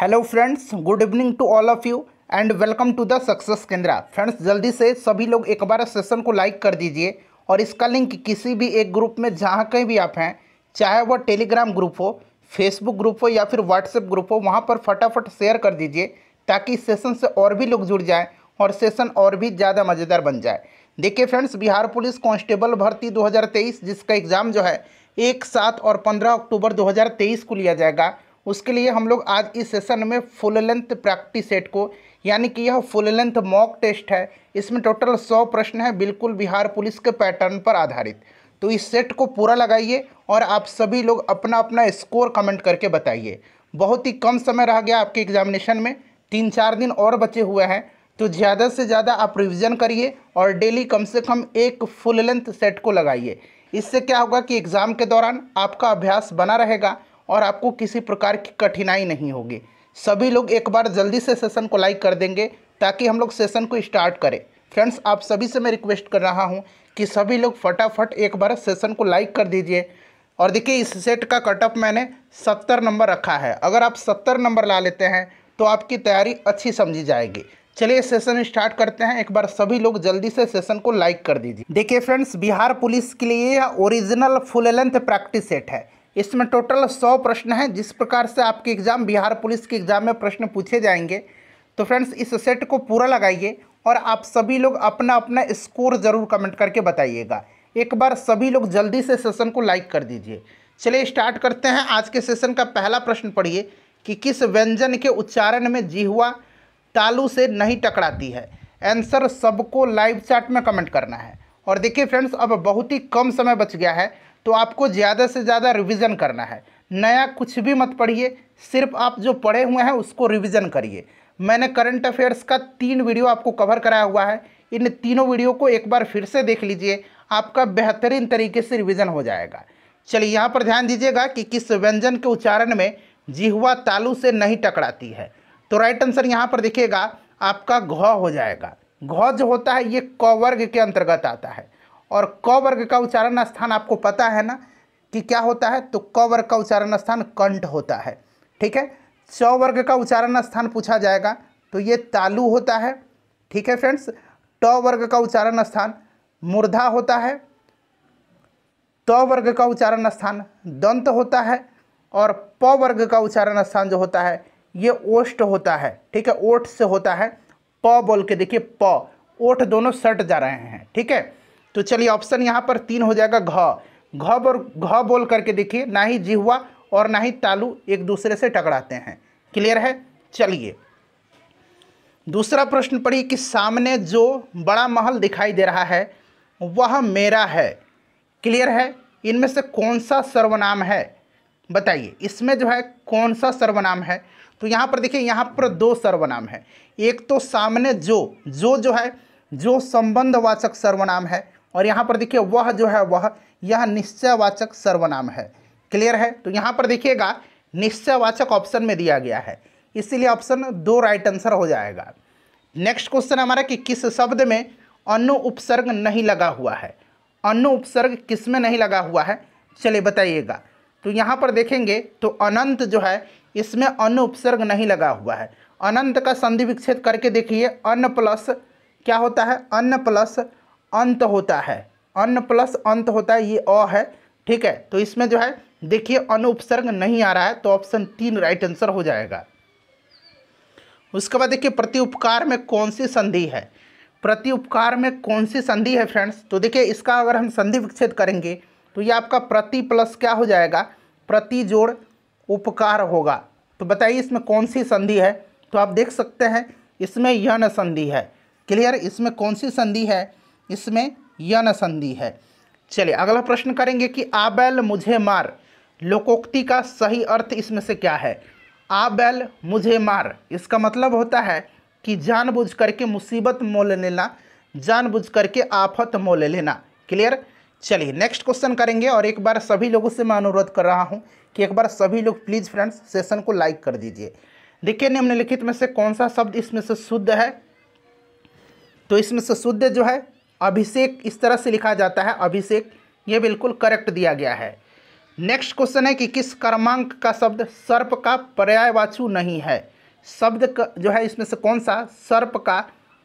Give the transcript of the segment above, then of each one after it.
hello friends good evening to all of you and welcome to the success Kendra friends जल्दी से सभी लोग एक बार सेशन को लाइक कर दीजिए और इसका लिंक किसी भी एक ग्रुप में जहाँ कहीं भी आप हैं चाहे वह टेलीग्राम ग्रुप हो फेसबुक ग्रुप हो या फिर व्हाट्सएप ग्रुप हो वहाँ पर फटाफट शेयर कर दीजिए ताकि इस सेशन से और भी लोग जुड़ जाएँ और सेशन और भी ज़्यादा मज़ेदार बन जाए देखिए फ्रेंड्स बिहार पुलिस कॉन्स्टेबल भर्ती दो जिसका एग्ज़ाम जो है एक सात और पंद्रह अक्टूबर दो को लिया जाएगा उसके लिए हम लोग आज इस सेशन में फुल लेंथ प्रैक्टिस सेट को यानी कि यह फुल लेंथ मॉक टेस्ट है इसमें टोटल सौ प्रश्न है बिल्कुल बिहार पुलिस के पैटर्न पर आधारित तो इस सेट को पूरा लगाइए और आप सभी लोग अपना अपना स्कोर कमेंट करके बताइए बहुत ही कम समय रह गया आपके एग्जामिनेशन में तीन चार दिन और बचे हुए हैं तो ज़्यादा से ज़्यादा आप रिविज़न करिए और डेली कम से कम एक फुल लेंथ सेट को लगाइए इससे क्या होगा कि एग्ज़ाम के दौरान आपका अभ्यास बना रहेगा और आपको किसी प्रकार की कठिनाई नहीं होगी सभी लोग एक बार जल्दी से सेशन को लाइक कर देंगे ताकि हम लोग सेशन को स्टार्ट करें फ्रेंड्स आप सभी से मैं रिक्वेस्ट कर रहा हूँ कि सभी लोग फटाफट एक बार सेशन को लाइक कर दीजिए और देखिए इस सेट का कटअप मैंने सत्तर नंबर रखा है अगर आप सत्तर नंबर ला लेते हैं तो आपकी तैयारी अच्छी समझी जाएगी चलिए सेशन स्टार्ट करते हैं एक बार सभी लोग जल्दी से सेशन को लाइक कर दीजिए देखिए फ्रेंड्स बिहार पुलिस के लिए यह original full length practice set है इसमें टोटल सौ प्रश्न हैं जिस प्रकार से आपके एग्ज़ाम बिहार पुलिस के एग्ज़ाम में प्रश्न पूछे जाएंगे तो फ्रेंड्स इस सेट को पूरा लगाइए और आप सभी लोग अपना अपना स्कोर ज़रूर कमेंट करके बताइएगा एक बार सभी लोग जल्दी से सेशन को लाइक कर दीजिए चलिए स्टार्ट करते हैं आज के सेशन का पहला प्रश्न पढ़िए कि किस व्यंजन के उच्चारण में जिहुआ तालू से नहीं टकराती है आंसर सबको लाइव चैट में कमेंट करना है और देखिए फ्रेंड्स अब बहुत ही कम समय बच गया है तो आपको ज़्यादा से ज़्यादा रिविज़न करना है नया कुछ भी मत पढ़िए सिर्फ आप जो पढ़े हुए हैं उसको रिविज़न करिए मैंने करंट अफेयर्स का तीन वीडियो आपको कवर कराया हुआ है इन तीनों वीडियो को एक बार फिर से देख लीजिए आपका बेहतरीन तरीके से रिविज़न हो जाएगा चलिए यहाँ पर ध्यान दीजिएगा कि किस व्यंजन के उच्चारण में जिहुआ तालू से नहीं टकराती है तो राइट आंसर यहाँ पर देखिएगा आपका घ हो जाएगा घ जो होता है ये क वर्ग के अंतर्गत आता है और क वर्ग का उच्चारण स्थान आपको पता है ना कि क्या होता है तो क वर्ग का उच्चारण स्थान कंठ होता है ठीक है च वर्ग का उच्चारण स्थान पूछा जाएगा तो ये तालु होता है ठीक है फ्रेंड्स ट वर्ग का उच्चारण स्थान मुर्धा होता है त वर्ग का उच्चारण स्थान दंत होता है और प वर्ग का उच्चारण स्थान जो होता है ये ओष्ट होता है ठीक है ओठ से होता है प बोल के देखिए प ओठ दोनों सट जा रहे हैं ठीक है तो चलिए ऑप्शन यहाँ पर तीन हो जाएगा घ घ बोल घ बोल करके देखिए ना ही जिहुआ और ना ही तालू एक दूसरे से टकराते हैं क्लियर है चलिए दूसरा प्रश्न पढ़िए कि सामने जो बड़ा महल दिखाई दे रहा है वह मेरा है क्लियर है इनमें से कौन सा सर्वनाम है बताइए इसमें जो है कौन सा सर्वनाम है तो यहाँ पर देखिए यहाँ पर दो सर्वनाम है एक तो सामने जो जो जो है जो संबंधवाचक सर्वनाम है और यहाँ पर देखिए वह जो है वह यह निश्चयवाचक सर्वनाम है क्लियर है तो यहाँ पर देखिएगा निश्चयवाचक ऑप्शन में दिया गया है इसीलिए ऑप्शन दो राइट आंसर हो जाएगा नेक्स्ट क्वेश्चन हमारा कि किस शब्द में अनु उपसर्ग नहीं लगा हुआ है अनु उपसर्ग किस में नहीं लगा हुआ है चलिए बताइएगा तो यहाँ पर देखेंगे तो अनंत जो है इसमें अनु उपसर्ग नहीं लगा हुआ है अनंत का संधि विक्षेद करके देखिए अन्न प्लस क्या होता है अन्न प्लस अंत होता है अन्न प्लस अंत होता है ये अ है ठीक है तो इसमें जो है देखिए अनु उपसर्ग नहीं आ रहा है तो ऑप्शन तीन राइट आंसर हो जाएगा उसके बाद देखिए प्रति उपकार में कौन सी संधि है प्रति उपकार में कौन सी संधि है फ्रेंड्स तो देखिए इसका अगर हम संधि विकसित करेंगे तो ये आपका प्रति प्लस क्या हो जाएगा प्रति जोड़ उपकार होगा तो बताइए इसमें कौन सी संधि है तो आप देख सकते हैं इसमें यन संधि है क्लियर इसमें कौन सी संधि है इसमें यन संधि है चलिए अगला प्रश्न करेंगे कि आबैल मुझे मार लोकोक्ति का सही अर्थ इसमें से क्या है आबैल मुझे मार इसका मतलब होता है कि जानबूझ करके मुसीबत मोल लेना जानबूझ करके आफत मोल लेना क्लियर चलिए नेक्स्ट क्वेश्चन करेंगे और एक बार सभी लोगों से मैं अनुरोध कर रहा हूँ कि एक बार सभी लोग प्लीज़ फ्रेंड्स सेशन को लाइक कर दीजिए देखिए निम्नलिखित में से कौन सा शब्द इसमें से शुद्ध है तो इसमें से शुद्ध जो है अभिषेक इस तरह से लिखा जाता है अभिषेक ये बिल्कुल करेक्ट दिया गया है नेक्स्ट क्वेश्चन है कि किस कर्मांक का शब्द सर्प का पर्यायवाचु नहीं है शब्द का जो है इसमें से कौन सा सर्प का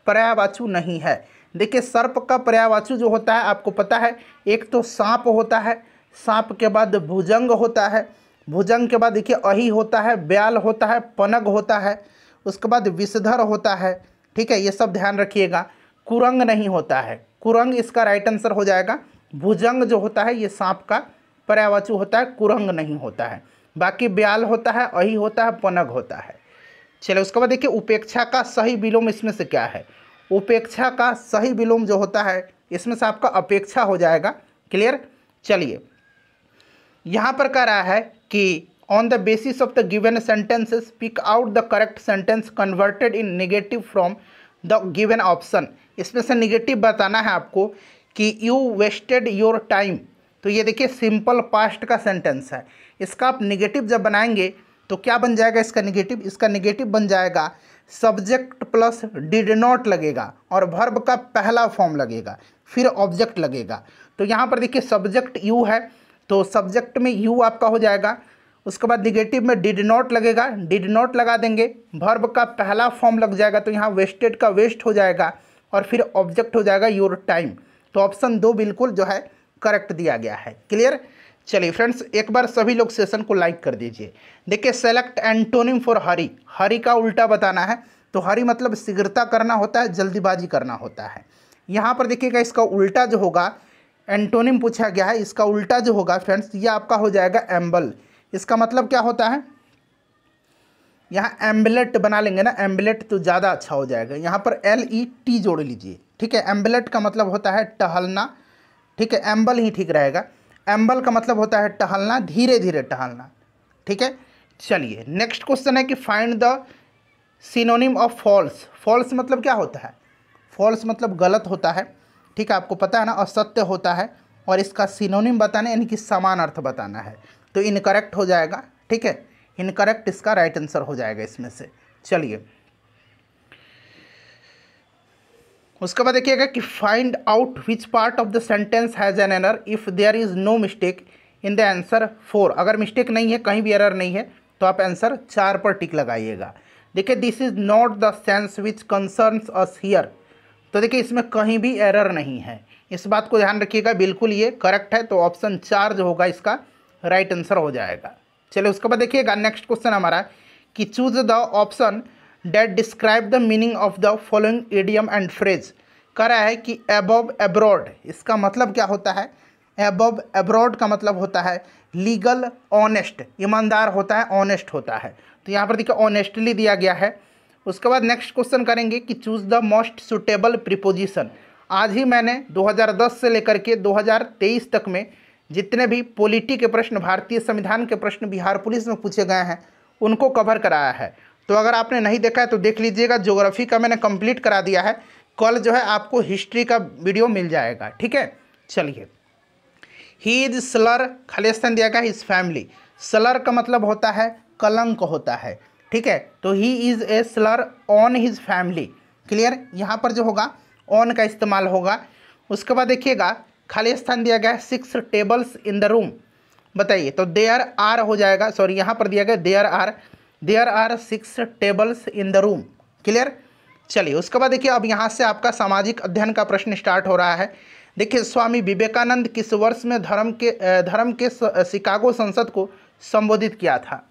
पर्यायवाचु नहीं है देखिए सर्प का पर्यायवाचु जो होता है आपको पता है एक तो सांप होता है सांप के बाद भुजंग होता है भुजंग के बाद देखिए अही होता है ब्याल होता है पनग होता है उसके बाद विषधर होता है ठीक है ये सब ध्यान रखिएगा कुरंग नहीं होता है कुरंग इसका राइट आंसर हो जाएगा भुजंग जो होता है ये सांप का पर्यावचु होता है कुरंग नहीं होता है बाकी ब्याल होता है अही होता है पनग होता है चलो उसके बाद देखिए उपेक्षा का सही विलोम इसमें से क्या है उपेक्षा का सही विलोम जो होता है इसमें से आपका अपेक्षा हो जाएगा क्लियर चलिए यहाँ पर कह रहा है कि on the basis of the given sentences pick out the correct sentence converted in negative from the given option इसमें से निगेटिव बताना है आपको कि यू वेस्टेड योर टाइम तो ये देखिए सिंपल पास्ट का सेंटेंस है इसका आप निगेटिव जब बनाएंगे तो क्या बन जाएगा इसका निगेटिव इसका निगेटिव बन जाएगा सब्जेक्ट प्लस डिड नॉट लगेगा और भर्ब का पहला फॉर्म लगेगा फिर ऑब्जेक्ट लगेगा तो यहाँ पर देखिए सब्जेक्ट यू है तो सब्जेक्ट में यू आपका हो जाएगा उसके बाद निगेटिव में डिड नॉट लगेगा डिड नॉट लगा देंगे भर्ब का पहला फॉर्म लग जाएगा तो यहाँ वेस्टेड का वेस्ट हो जाएगा और फिर ऑब्जेक्ट हो जाएगा योर टाइम तो ऑप्शन दो बिल्कुल जो है करेक्ट दिया गया है क्लियर चलिए फ्रेंड्स एक बार सभी लोग सेशन को लाइक कर दीजिए देखिए select antonym for hurry hurry का उल्टा बताना है तो हरी मतलब शीघ्रता करना होता है जल्दीबाजी करना होता है यहाँ पर देखिएगा इसका उल्टा जो होगा एंटोनिम पूछा गया है इसका उल्टा जो होगा फ्रेंड्स ये आपका हो जाएगा एम्बल इसका मतलब क्या होता है यहाँ एम्बलेट बना लेंगे ना एम्बलेट तो ज़्यादा अच्छा हो जाएगा यहाँ पर एल ई टी जोड़ लीजिए ठीक है एम्बलेट का मतलब होता है टहलना ठीक है एम्बल ही ठीक रहेगा एम्बल का मतलब होता है टहलना धीरे धीरे टहलना ठीक है चलिए नेक्स्ट क्वेश्चन है कि find the synonym of false false मतलब क्या होता है फॉल्स मतलब गलत होता है ठीक है आपको पता है ना असत्य होता है और इसका सिनोनिम बताना यानी कि समान अर्थ बताना है तो इनकरेक्ट हो जाएगा ठीक है इनकरेक्ट इसका राइट आंसर हो जाएगा इसमें से चलिए उसके बाद देखिएगा कि find out which part of the sentence has an error if there is no mistake in the answer four अगर मिस्टेक नहीं है कहीं भी एरर नहीं है तो आप आंसर चार पर टिक लगाइएगा देखिए this is not the sense which concerns us here तो देखिए इसमें कहीं भी एरर नहीं है इस बात को ध्यान रखिएगा बिल्कुल ये करेक्ट है तो ऑप्शन चार जो होगा इसका राइट आंसर हो जाएगा चलिए उसके बाद देखिएगा नेक्स्ट क्वेश्चन हमारा कि choose the option that describe the meaning of the following idiom and phrase कह रहा है कि एबव एब्रॉड इसका मतलब क्या होता है एबव एब्रॉड का मतलब होता है लीगल ऑनेस्ट ईमानदार होता है ऑनेस्ट होता है तो यहाँ पर देखिए ऑनेस्टली दिया गया है उसके बाद नेक्स्ट क्वेश्चन करेंगे कि choose the most suitable preposition आज ही मैंने 2010 से लेकर के 2023 तक में जितने भी पॉलिटी के प्रश्न भारतीय संविधान के प्रश्न बिहार पुलिस में पूछे गए हैं उनको कवर कराया है तो अगर आपने नहीं देखा है तो देख लीजिएगा ज्योग्राफी का मैंने कंप्लीट करा दिया है कल जो है आपको हिस्ट्री का वीडियो मिल जाएगा ठीक है चलिए ही इज स्लर खालिस्तान दिया गया हिज फैमिली स्लर का मतलब होता है कलंक होता है ठीक है तो he is a slur on his family clear यहाँ पर जो होगा ऑन का इस्तेमाल होगा उसके बाद देखिएगा खाली स्थान दिया गया है six tables in the room बताइए तो देयर आर हो जाएगा सॉरी यहाँ पर दिया गया there are there are six tables in the room clear चलिए उसके बाद देखिए अब यहाँ से आपका सामाजिक अध्ययन का प्रश्न स्टार्ट हो रहा है देखिए स्वामी विवेकानंद किस वर्ष में धर्म के धर्म के शिकागो संसद को संबोधित किया था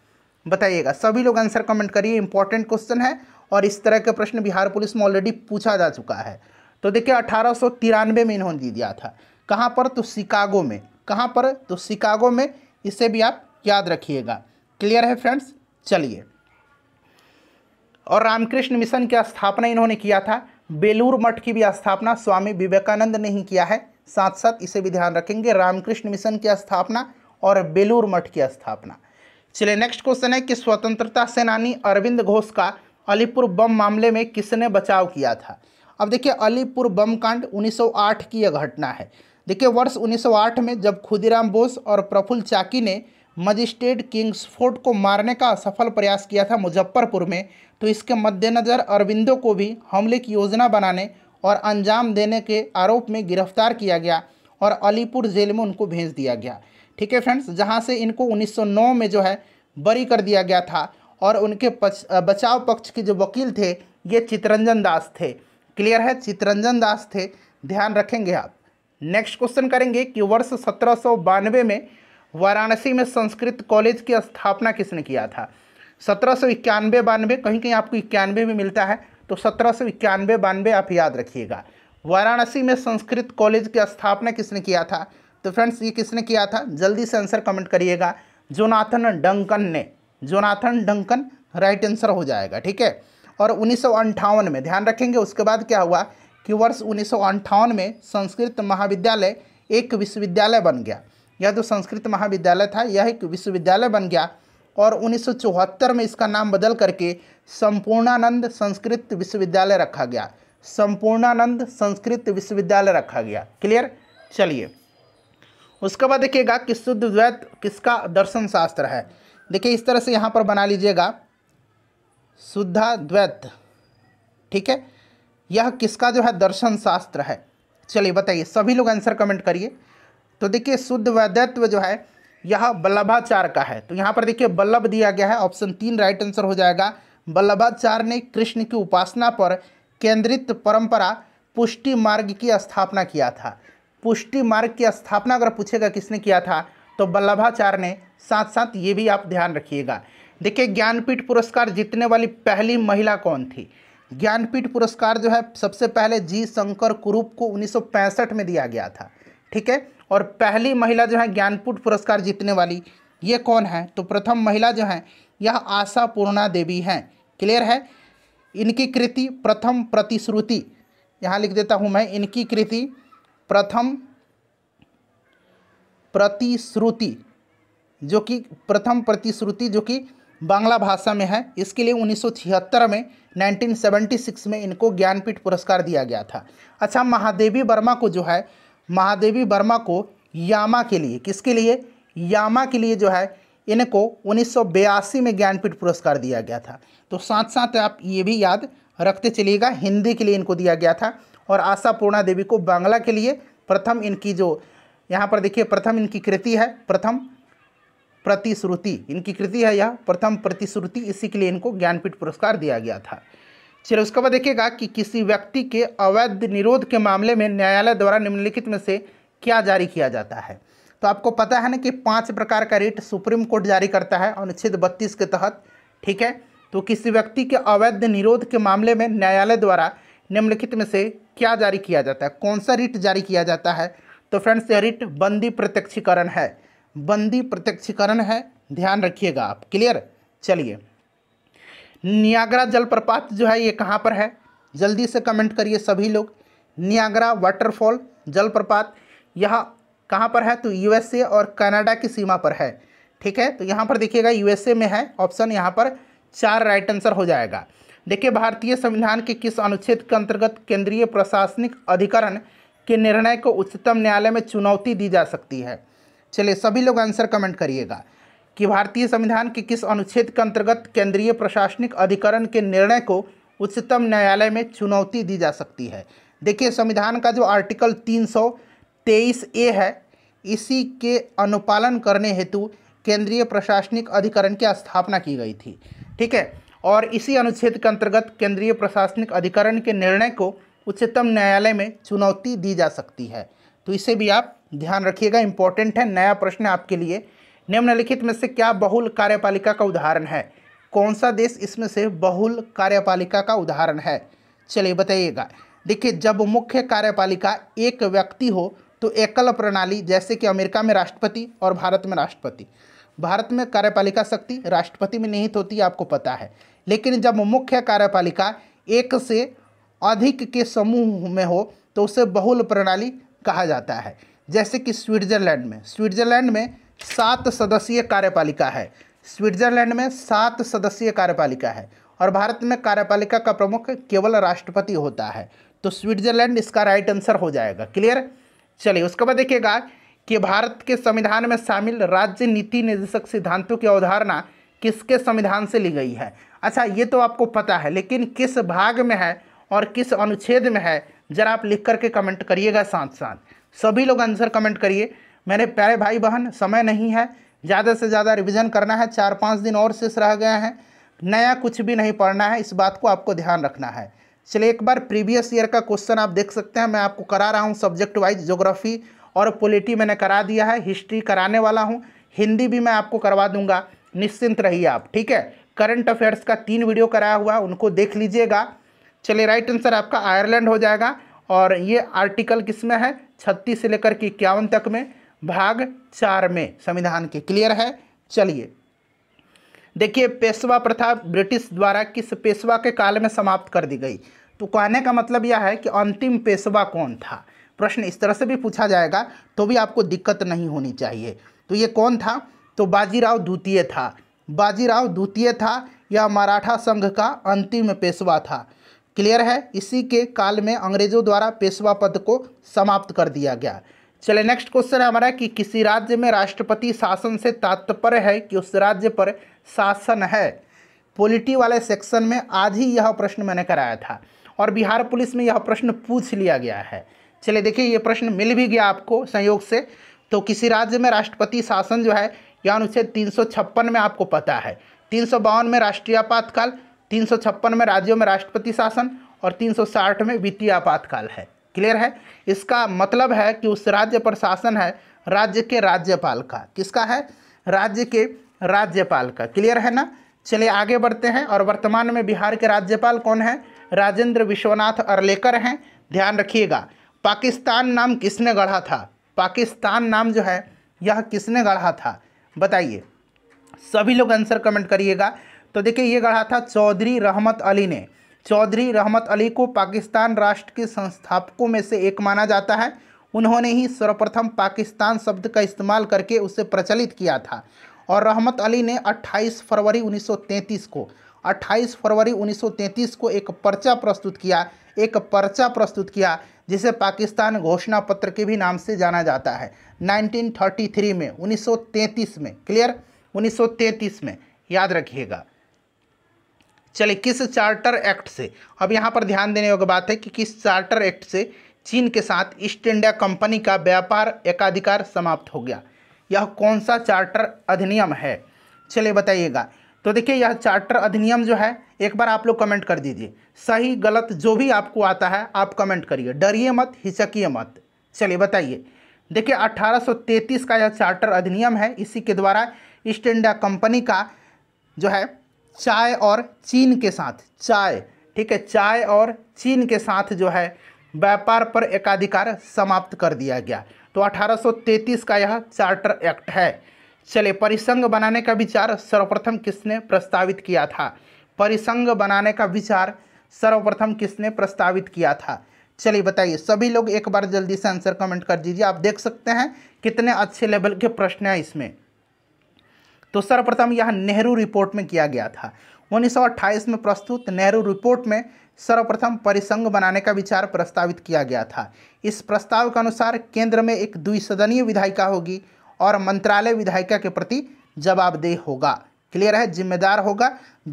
बताइएगा सभी लोग आंसर कमेंट करिए इंपॉर्टेंट क्वेश्चन है और इस तरह के प्रश्न बिहार पुलिस में ऑलरेडी पूछा जा चुका है तो देखिए अठारह में इन्होंने दिया था कहाँ पर तो शिकागो में कहाँ पर तो शिकागो में इसे भी आप याद रखिएगा क्लियर है फ्रेंड्स चलिए और रामकृष्ण मिशन की स्थापना इन्होंने किया था बेलूर मठ की भी स्थापना स्वामी विवेकानंद ने ही किया है साथ साथ इसे भी ध्यान रखेंगे रामकृष्ण मिशन की स्थापना और बेलूर मठ की स्थापना चलिए नेक्स्ट क्वेश्चन है कि स्वतंत्रता सेनानी अरविंद घोष का अलीपुर बम मामले में किसने बचाव किया था अब देखिए अलीपुर बम कांड 1908 की यह घटना है देखिए वर्ष 1908 में जब खुदीराम बोस और प्रफुल्ल चाकी ने मजिस्ट्रेट किंग्स फोर्ट को मारने का सफल प्रयास किया था मुजफ्फरपुर में तो इसके मद्देनज़र अरविंदो को भी हमले की योजना बनाने और अंजाम देने के आरोप में गिरफ्तार किया गया और अलीपुर जेल में उनको भेज दिया गया ठीक है फ्रेंड्स जहाँ से इनको 1909 में जो है बरी कर दिया गया था और उनके पच, बचाव पक्ष के जो वकील थे ये चितरंजन दास थे क्लियर है चितरंजन दास थे ध्यान रखेंगे आप नेक्स्ट क्वेश्चन करेंगे कि वर्ष सत्रह में वाराणसी में संस्कृत कॉलेज की स्थापना किसने किया था सत्रह सौ इक्यानवे बानवे कहीं कहीं आपको इक्यानवे भी मिलता है तो सत्रह सौ इक्यानवे बानवे आप याद रखिएगा वाराणसी में संस्कृत कॉलेज की स्थापना किसने किया था तो फ्रेंड्स ये किसने किया था जल्दी से आंसर कमेंट करिएगा जोनाथन डंकन ने जोनाथन डंकन राइट आंसर हो जाएगा ठीक है और उन्नीस में ध्यान रखेंगे उसके बाद क्या हुआ कि वर्ष उन्नीस में संस्कृत महाविद्यालय एक विश्वविद्यालय बन गया यह जो संस्कृत महाविद्यालय था यह एक विश्वविद्यालय बन गया और उन्नीस में इसका नाम बदल करके संपूर्णानंद संस्कृत विश्वविद्यालय रखा गया संपूर्णानंद संस्कृत विश्वविद्यालय रखा गया क्लियर चलिए उसके बाद देखिएगा कि शुद्ध द्वैत किसका दर्शन शास्त्र है देखिए इस तरह से यहाँ पर बना लीजिएगा शुद्धा द्वैत ठीक है यह किसका जो है दर्शन शास्त्र है चलिए बताइए सभी लोग आंसर कमेंट करिए तो देखिए शुद्ध वैद्यत्व जो है यह बल्लभाचार का है तो यहाँ पर देखिए बल्लभ दिया गया है ऑप्शन तीन राइट आंसर हो जाएगा बल्लभाचार्य ने कृष्ण की उपासना पर केंद्रित परंपरा पुष्टि मार्ग की स्थापना किया था पुष्टि मार्ग की स्थापना अगर पूछेगा किसने किया था तो बल्लभाचार्य ने साथ साथ ये भी आप ध्यान रखिएगा देखिए ज्ञानपीठ पुरस्कार जीतने वाली पहली महिला कौन थी ज्ञानपीठ पुरस्कार जो है सबसे पहले जी शंकर कुरूप को 1965 में दिया गया था ठीक है और पहली महिला जो है ज्ञानपीठ पुरस्कार जीतने वाली ये कौन है तो प्रथम महिला जो है यह आशा पूर्णा देवी हैं क्लियर है इनकी कृति प्रथम प्रतिश्रुति यहाँ लिख देता हूँ मैं इनकी कृति प्रथम प्रतिश्रुति जो कि प्रथम प्रतिश्रुति जो कि बांग्ला भाषा में है इसके लिए 1976 में 1976 में इनको ज्ञानपीठ पुरस्कार दिया गया था अच्छा महादेवी वर्मा को जो है महादेवी वर्मा को यामा के लिए किसके लिए यामा के लिए जो है इनको उन्नीस में ज्ञानपीठ पुरस्कार दिया गया था तो साथ साथ आप ये भी याद रखते चलिएगा हिंदी के लिए इनको दिया गया था और आशा पूर्णा देवी को बांग्ला के लिए प्रथम इनकी जो यहाँ पर देखिए प्रथम इनकी कृति है प्रथम प्रतिश्रुति इनकी कृति है यह प्रथम प्रतिश्रुति इसी के लिए इनको ज्ञानपीठ पुरस्कार दिया गया था चलिए उसके बाद देखिएगा कि किसी व्यक्ति के अवैध निरोध के मामले में न्यायालय द्वारा निम्नलिखित में से क्या जारी किया जाता है तो आपको पता है ना कि पाँच प्रकार का रिट सुप्रीम कोर्ट जारी करता है अनुच्छेद बत्तीस के तहत ठीक है तो किसी व्यक्ति के अवैध निरोध के मामले में न्यायालय द्वारा निम्नलिखित में से क्या जारी किया जाता है कौन सा रिट जारी किया जाता है तो फ्रेंड्स यह रिट बंदी प्रत्यक्षीकरण है बंदी प्रत्यक्षीकरण है ध्यान रखिएगा आप क्लियर चलिए नियाग्रा जलप्रपात जो है ये कहाँ पर है जल्दी से कमेंट करिए सभी लोग नियाग्रा वाटरफॉल जलप्रपात यह कहाँ पर है तो यूएसए और कनाडा की सीमा पर है ठीक है तो यहाँ पर देखिएगा यूएसए में है ऑप्शन यहाँ पर चार राइट आंसर हो जाएगा देखिए भारतीय संविधान के किस अनुच्छेद के अंतर्गत केंद्रीय प्रशासनिक अधिकरण के निर्णय को उच्चतम न्यायालय में चुनौती दी जा सकती है चलिए सभी लोग आंसर कमेंट करिएगा कि भारतीय संविधान के किस अनुच्छेद के अंतर्गत केंद्रीय प्रशासनिक अधिकरण के निर्णय को उच्चतम न्यायालय में चुनौती दी जा सकती है देखिए संविधान का जो आर्टिकल तेईस ए है इसी के अनुपालन करने हेतु केंद्रीय प्रशासनिक अधिकरण की स्थापना की गई थी ठीक है और इसी अनुच्छेद के अंतर्गत केंद्रीय प्रशासनिक अधिकरण के निर्णय को उच्चतम न्यायालय में चुनौती दी जा सकती है तो इसे भी आप ध्यान रखिएगा इंपॉर्टेंट है नया प्रश्न आपके लिए निम्नलिखित में से क्या बहुल कार्यपालिका का उदाहरण है कौन सा देश इसमें से बहुल कार्यपालिका का उदाहरण है चलिए बताइएगा देखिए जब मुख्य कार्यपालिका एक व्यक्ति हो तो एकल प्रणाली जैसे कि अमेरिका में राष्ट्रपति और भारत में राष्ट्रपति भारत में कार्यपालिका शक्ति राष्ट्रपति में निहित होती आपको पता है लेकिन जब मुख्य कार्यपालिका एक से अधिक के समूह में हो तो उसे बहुल प्रणाली कहा जाता है जैसे कि स्विट्ज़रलैंड में स्विट्ज़रलैंड में सात सदस्यीय कार्यपालिका है स्विट्ज़रलैंड में सात सदस्यीय कार्यपालिका है और भारत में कार्यपालिका का प्रमुख केवल राष्ट्रपति होता है तो स्विट्ज़रलैंड इसका राइट आंसर हो जाएगा क्लियर चलिए उसके बाद देखिएगा कि भारत के संविधान में शामिल राज्य नीति निर्देशक सिद्धांतों की अवधारणा किसके संविधान से ली गई है अच्छा ये तो आपको पता है लेकिन किस भाग में है और किस अनुच्छेद में है जरा आप लिख करके कमेंट करिएगा साथ साथ सभी लोग आंसर कमेंट करिए मेरे प्यारे भाई बहन समय नहीं है ज़्यादा से ज़्यादा रिविज़न करना है चार पाँच दिन और शेष रह गए हैं नया कुछ भी नहीं पढ़ना है इस बात को आपको ध्यान रखना है चलिए एक बार प्रीवियस ईयर का क्वेश्चन आप देख सकते हैं मैं आपको करा रहा हूँ सब्जेक्ट वाइज जोग्राफी और पोलिटी मैंने करा दिया है हिस्ट्री कराने वाला हूँ हिंदी भी मैं आपको करवा दूंगा निश्चिंत रहिए आप ठीक है करंट अफेयर्स का तीन वीडियो कराया हुआ उनको देख लीजिएगा चलिए राइट आंसर आपका आयरलैंड हो जाएगा और ये आर्टिकल किस में है छत्तीस से लेकर के इक्यावन तक में भाग चार में संविधान के क्लियर है चलिए देखिए पेशवा प्रथा ब्रिटिश द्वारा किस पेशवा के काल में समाप्त कर दी गई तो कहने का मतलब यह है कि अंतिम पेशवा कौन था प्रश्न इस तरह से भी पूछा जाएगा तो भी आपको दिक्कत नहीं होनी चाहिए तो ये कौन था तो बाजीराव द्वितीय था बाजीराव द्वितीय था यह मराठा संघ का अंतिम पेशवा था क्लियर है इसी के काल में अंग्रेजों द्वारा पेशवा पद को समाप्त कर दिया गया चले नेक्स्ट क्वेश्चन है हमारा कि किसी राज्य में राष्ट्रपति शासन से तात्पर्य है कि उस राज्य पर शासन है पॉलिटी वाले सेक्शन में आज ही यह प्रश्न मैंने कराया था और बिहार पुलिस में यह प्रश्न पूछ लिया गया है चलिए देखिए ये प्रश्न मिल भी गया आपको संयोग से तो किसी राज्य में राष्ट्रपति शासन जो है यह अनुच्छेद तीन में आपको पता है तीन में राष्ट्रीय आपातकाल तीन में राज्यों में राष्ट्रपति शासन और 360 में वित्तीय आपातकाल है क्लियर है इसका मतलब है कि उस राज्य पर शासन है राज्य के राज्यपाल का किसका है राज्य के राज्यपाल का क्लियर है ना चलिए आगे बढ़ते हैं और वर्तमान में बिहार के राज्यपाल कौन है राजेंद्र विश्वनाथ अरलेकर हैं ध्यान रखिएगा पाकिस्तान नाम किसने गढ़ा था पाकिस्तान नाम जो है यह किसने गढ़ा था बताइए सभी लोग आंसर कमेंट करिएगा तो देखिए ये गढ़ा था चौधरी रहमत अली ने चौधरी रहमत अली को पाकिस्तान राष्ट्र के संस्थापकों में से एक माना जाता है उन्होंने ही सर्वप्रथम पाकिस्तान शब्द का इस्तेमाल करके उसे प्रचलित किया था और रहमत अली ने 28 फरवरी 1933 को 28 फरवरी 1933 को एक पर्चा प्रस्तुत किया एक पर्चा प्रस्तुत किया जिसे पाकिस्तान घोषणा पत्र के भी नाम से जाना जाता है 1933 में 1933 में क्लियर 1933 में याद रखिएगा चले किस चार्टर एक्ट से अब यहाँ पर ध्यान देने योग्य बात है कि किस चार्टर एक्ट से चीन के साथ ईस्ट इंडिया कंपनी का व्यापार एकाधिकार समाप्त हो गया यह कौन सा चार्टर अधिनियम है चलिए बताइएगा तो देखिए यह चार्टर अधिनियम जो है एक बार आप लोग कमेंट कर दीजिए सही गलत जो भी आपको आता है आप कमेंट करिए डरिए मत हिचकिए मत चलिए बताइए देखिए 1833 का यह चार्टर अधिनियम है इसी के द्वारा ईस्ट इंडिया कंपनी का जो है चाय और चीन के साथ चाय ठीक है चाय और चीन के साथ जो है व्यापार पर एकाधिकार समाप्त कर दिया गया तो 1833 का यह चार्टर एक्ट है चले परिसंघ बनाने का विचार सर्वप्रथम किसने प्रस्तावित किया था परिसंघ बनाने का विचार सर्वप्रथम किसने प्रस्तावित किया था चलिए बताइए सभी लोग एक बार जल्दी से आंसर कमेंट कर दीजिए आप देख सकते हैं कितने अच्छे लेवल के प्रश्न हैं इसमें तो सर्वप्रथम यह नेहरू रिपोर्ट में किया गया था 1928 में प्रस्तुत नेहरू रिपोर्ट में सर्वप्रथम परिसंघ बनाने का विचार प्रस्तावित किया गया था इस प्रस्ताव के अनुसार केंद्र में एक द्विसदनीय विधायिका होगी और मंत्रालय विधायिका के प्रति जवाबदेह होगा क्लियर है जिम्मेदार होगा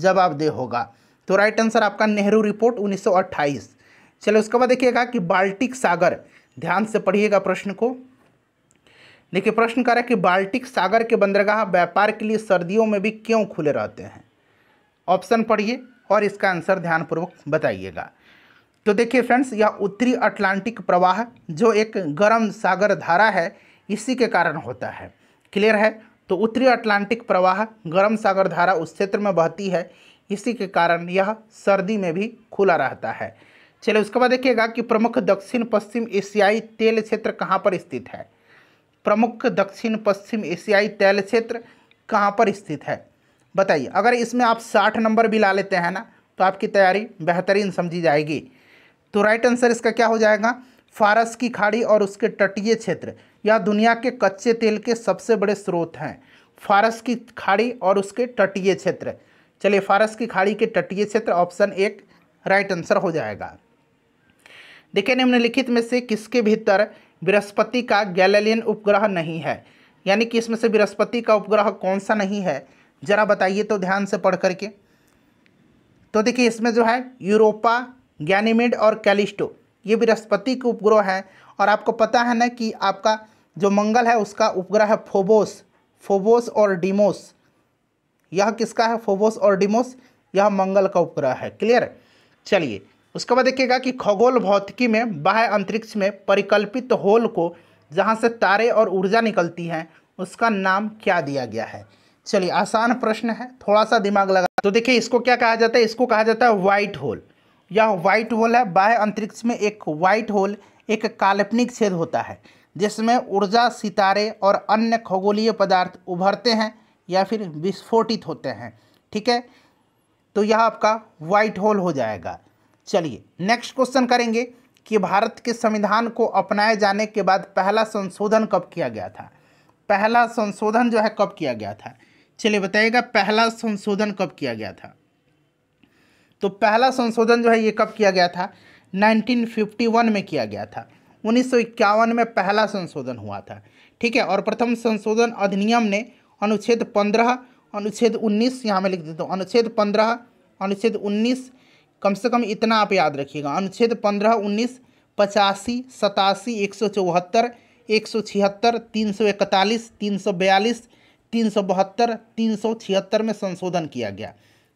जवाबदेह होगा तो राइट आंसर आपका नेहरू रिपोर्ट 1928 चलो उसके बाद देखिएगा कि बाल्टिक सागर ध्यान से पढ़िएगा प्रश्न को देखिए प्रश्न है कि बाल्टिक सागर के बंदरगाह व्यापार के लिए सर्दियों में भी क्यों खुले रहते हैं ऑप्शन पढ़िए और इसका आंसर ध्यानपूर्वक बताइएगा तो देखिए फ्रेंड्स यह उत्तरी अटलांटिक प्रवाह जो एक गर्म सागर धारा है इसी के कारण होता है क्लियर है तो उत्तरी अटलांटिक प्रवाह गर्म सागर धारा उस क्षेत्र में बहती है इसी के कारण यह सर्दी में भी खुला रहता है चलिए उसके बाद देखिएगा कि प्रमुख दक्षिण पश्चिम एशियाई तेल क्षेत्र कहाँ पर स्थित है प्रमुख दक्षिण पश्चिम एशियाई तैल क्षेत्र कहाँ पर स्थित है बताइए अगर इसमें आप साठ नंबर भी ला लेते हैं ना तो आपकी तैयारी बेहतरीन समझी जाएगी तो राइट आंसर इसका क्या हो जाएगा फारस की खाड़ी और उसके तटीय क्षेत्र यह दुनिया के कच्चे तेल के सबसे बड़े स्रोत हैं फारस की खाड़ी और उसके तटीय क्षेत्र चलिए फारस की खाड़ी के तटीय क्षेत्र ऑप्शन एक राइट आंसर हो जाएगा देखिए निम्नलिखित में से किसके भीतर बृहस्पति का गैलेलियन उपग्रह नहीं है यानी कि इसमें से बृहस्पति का उपग्रह कौन सा नहीं है ज़रा बताइए तो ध्यान से पढ़ करके तो देखिए इसमें जो है यूरोपा गैनीमेड और कैलिस्टो ये बृहस्पति के उपग्रह हैं और आपको पता है ना कि आपका जो मंगल है उसका उपग्रह है फोबोस फोबोस और डिमोस यह किसका है फोबोस और डिमोस यह मंगल का उपग्रह है क्लियर चलिए उसके बाद देखिएगा कि खगोल भौतिकी में बाह्य अंतरिक्ष में परिकल्पित होल को जहाँ से तारे और ऊर्जा निकलती हैं उसका नाम क्या दिया गया है चलिए आसान प्रश्न है थोड़ा सा दिमाग लगा तो देखिए इसको क्या कहा जाता है इसको कहा जाता है व्हाइट होल यह व्हाइट होल है बाह्य अंतरिक्ष में एक व्हाइट होल एक काल्पनिक छेद होता है जिसमें ऊर्जा सितारे और अन्य खगोलीय पदार्थ उभरते हैं या फिर विस्फोटित होते हैं ठीक है तो यह आपका व्हाइट होल हो जाएगा चलिए नेक्स्ट क्वेश्चन करेंगे कि भारत के संविधान को अपनाए जाने के बाद पहला संशोधन कब किया गया था पहला संशोधन जो है कब किया गया था चलिए बताइएगा पहला संशोधन कब किया गया था तो पहला संशोधन जो है ये कब किया गया था 1951 में किया गया था उन्नीस में पहला संशोधन हुआ था ठीक है और प्रथम संशोधन अधिनियम ने अनुच्छेद 15 अनुच्छेद 19 यहाँ मैं लिख देता हूँ अनुच्छेद 15 अनुच्छेद 19 कम से कम इतना आप याद रखिएगा अनुच्छेद पंद्रह उन्नीस पचासी सतासी एक सौ चौहत्तर एक सौ छिहत्तर तीन सौ इकतालीस तीन सौ बयालीस तीन सौ बहत्तर तीन सौ छिहत्तर में संशोधन किया गया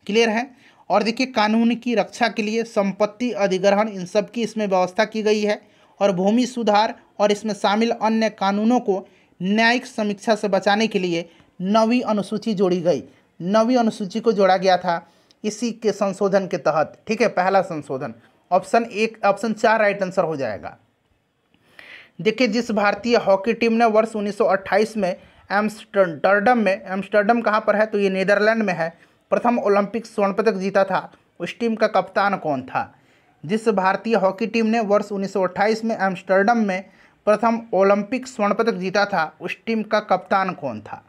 क्लियर है और देखिए कानून की रक्षा के लिए संपत्ति अधिग्रहण इन सब की इसमें व्यवस्था की गई है और भूमि सुधार और इसमें शामिल अन्य कानूनों को न्यायिक समीक्षा से बचाने के लिए नवी अनुसूची जोड़ी गई नवी अनुसूची को जोड़ा गया था इसी के संशोधन के तहत ठीक है पहला संशोधन ऑप्शन एक ऑप्शन चार राइट आंसर हो जाएगा देखिए जिस भारतीय हॉकी टीम ने वर्ष 1928 में एम्स्टरडम में एम्स्टर्डम कहाँ पर है तो ये नीदरलैंड में है प्रथम ओलंपिक स्वर्ण पदक जीता था उस टीम का कप्तान कौन था जिस भारतीय हॉकी टीम ने वर्ष 1928 में एम्स्टर्डम में प्रथम ओलंपिक स्वर्ण पदक जीता था उस टीम का कप्तान कौन था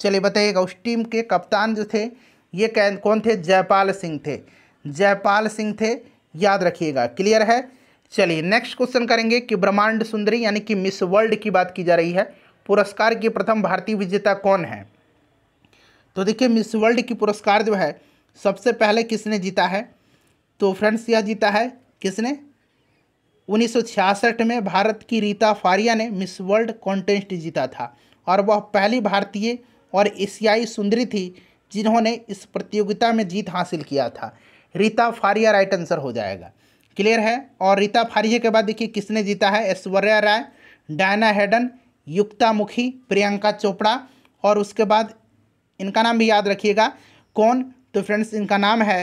चलिए बताइएगा उस टीम के कप्तान जो थे ये कौन थे जयपाल सिंह थे जयपाल सिंह थे याद रखिएगा क्लियर है चलिए नेक्स्ट क्वेश्चन करेंगे कि ब्रह्मांड सुंदरी यानी कि मिस वर्ल्ड की बात की जा रही है पुरस्कार की प्रथम भारतीय विजेता कौन है तो देखिए मिस वर्ल्ड की पुरस्कार जो है सबसे पहले किसने जीता है तो फ्रेंड्स यह जीता है किसने 1966 में भारत की रीता फारिया ने मिस वर्ल्ड कॉन्टेस्ट जीता था और वह पहली भारतीय और एशियाई सुंदरी थी जिन्होंने इस प्रतियोगिता में जीत हासिल किया था रीता फारिया राइट आंसर हो जाएगा क्लियर है और रीता फारिया के बाद देखिए किसने जीता है ऐश्वर्या राय डायना हेडन युक्ता मुखी प्रियंका चोपड़ा और उसके बाद इनका नाम भी याद रखिएगा कौन तो फ्रेंड्स इनका नाम है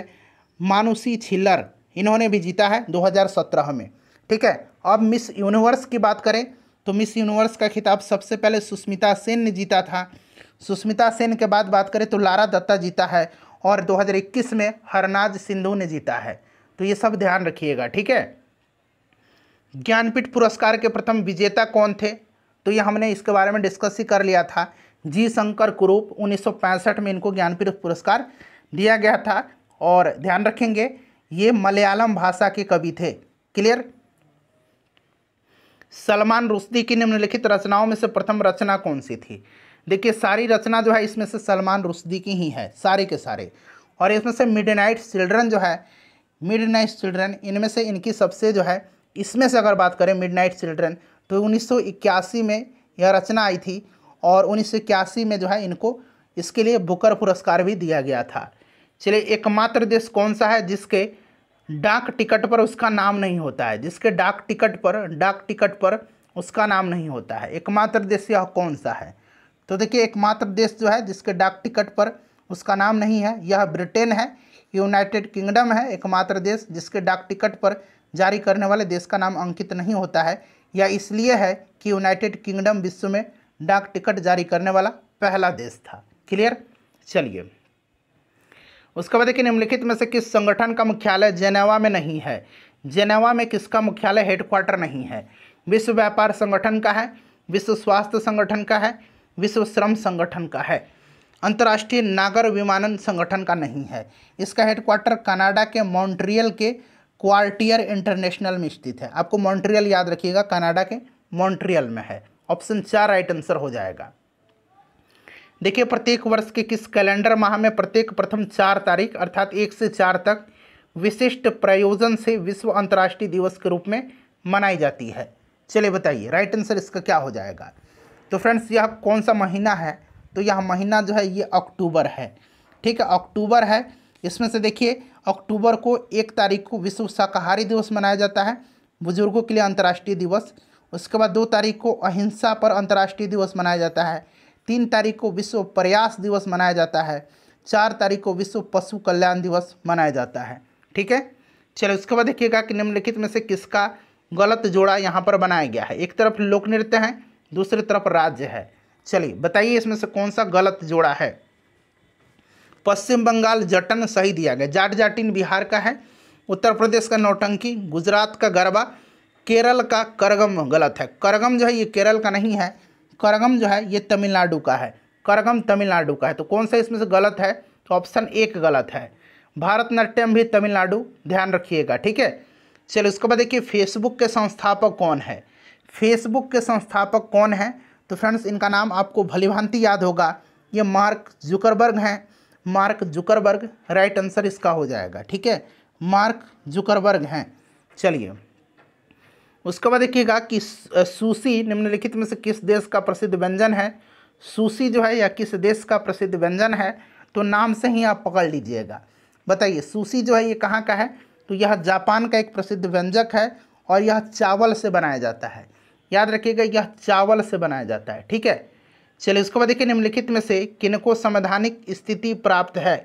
मानुषी छिल्लर इन्होंने भी जीता है 2017 में ठीक है अब मिस यूनिवर्स की बात करें तो मिस यूनिवर्स का खिताब सबसे पहले सुष्मिता सेन ने जीता था सुष्मिता सेन के बाद बात करें तो लारा दत्ता जीता है और 2021 में हरनाज सिंधु ने जीता है तो ये सब ध्यान रखिएगा ठीक है ज्ञानपीठ पुरस्कार के प्रथम विजेता कौन थे तो ये हमने इसके बारे में डिस्कस ही कर लिया था जी शंकर कुरूप उन्नीस में इनको ज्ञानपीठ पुरस्कार दिया गया था और ध्यान रखेंगे ये मलयालम भाषा के कवि थे क्लियर सलमान रुश्दी की निम्नलिखित रचनाओं में से प्रथम रचना कौन सी थी देखिए सारी रचना जो है इसमें से सलमान रुश्दी की ही है सारे के सारे और इसमें से मिड नाइट चिल्ड्रन जो है मिड नाइट चिल्ड्रन इनमें से इनकी सबसे जो है इसमें से अगर बात करें मिड नाइट चिल्ड्रन तो उन्नीस में यह रचना आई थी और उन्नीस में जो है इनको इसके लिए बुकर पुरस्कार भी दिया गया था चलिए एकमात्र देश कौन सा है जिसके डाक टिकट पर उसका नाम नहीं होता है जिसके डाक टिकट पर डाक टिकट पर उसका नाम नहीं होता है एकमात्र देश यह कौन सा है तो देखिए एकमात्र देश जो है जिसके डाक टिकट पर उसका नाम नहीं है यह ब्रिटेन है यूनाइटेड किंगडम है एकमात्र देश जिसके डाक टिकट पर जारी करने वाले देश का नाम अंकित नहीं होता है या इसलिए है कि यूनाइटेड किंगडम विश्व में डाक टिकट जारी करने वाला पहला देश था क्लियर चलिए उसके बाद देखिए निम्नलिखित में से किस संगठन का मुख्यालय जेनेवा में नहीं है जेनेवा में किसका मुख्यालय हेडक्वार्टर नहीं है विश्व व्यापार संगठन का है विश्व स्वास्थ्य संगठन का है विश्व श्रम संगठन का है अंतर्राष्ट्रीय नागर विमानन संगठन का नहीं है इसका हेडक्वार्टर कनाडा के मॉन्ट्रियल के क्वार्टियर इंटरनेशनल में स्थित है आपको मॉन्ट्रियल याद रखिएगा कनाडा के मॉन्ट्रियल में है ऑप्शन चार राइट आंसर हो जाएगा देखिए प्रत्येक वर्ष के किस कैलेंडर माह में प्रत्येक प्रथम चार तारीख अर्थात एक से चार तक विशिष्ट प्रयोजन से विश्व अंतर्राष्ट्रीय दिवस के रूप में मनाई जाती है चलिए बताइए राइट आंसर इसका क्या हो जाएगा तो फ्रेंड्स यह कौन सा महीना है तो यह महीना जो है ये अक्टूबर है ठीक है अक्टूबर है इसमें से देखिए अक्टूबर को एक तारीख को विश्व शाकाहारी दिवस मनाया जाता है बुजुर्गों के लिए अंतर्राष्ट्रीय दिवस उसके बाद दो तारीख को अहिंसा पर अंतर्राष्ट्रीय दिवस मनाया जाता है तीन तारीख को विश्व प्रयास दिवस मनाया जाता है चार तारीख को विश्व पशु कल्याण दिवस मनाया जाता है ठीक है चलो उसके बाद देखिएगा कि निम्नलिखित में से किसका गलत जोड़ा यहाँ पर बनाया गया है एक तरफ लोक नृत्य हैं दूसरी तरफ राज्य है चलिए बताइए इसमें से कौन सा गलत जोड़ा है पश्चिम बंगाल जटन सही दिया गया जाट जाटिन बिहार का है उत्तर प्रदेश का नौटंकी गुजरात का गरबा केरल का करगम गलत है करगम जो है ये केरल का नहीं है करगम जो है ये तमिलनाडु का है करगम तमिलनाडु का है तो कौन सा इसमें से गलत है तो ऑप्शन एक गलत है भारतनाट्यम भी तमिलनाडु ध्यान रखिएगा ठीक है चलिए उसके बाद देखिए फेसबुक के संस्थापक कौन है फेसबुक के संस्थापक कौन हैं तो फ्रेंड्स इनका नाम आपको भलीभांति याद होगा ये मार्क जुकरबर्ग हैं मार्क जुकरबर्ग राइट आंसर इसका हो जाएगा ठीक है मार्क जुकरबर्ग हैं चलिए उसके बाद देखिएगा कि सूसी निम्नलिखित में से किस देश का प्रसिद्ध व्यंजन है सूसी जो है या किस देश का प्रसिद्ध व्यंजन है तो नाम से ही आप पकड़ लीजिएगा बताइए सूसी जो है ये कहाँ का है तो यह जापान का एक प्रसिद्ध व्यंजक है और यह चावल से बनाया जाता है याद रखिएगा यह चावल से बनाया जाता है ठीक है चलिए उसके बाद देखिए निम्नलिखित में से किनको संवैधानिक स्थिति प्राप्त है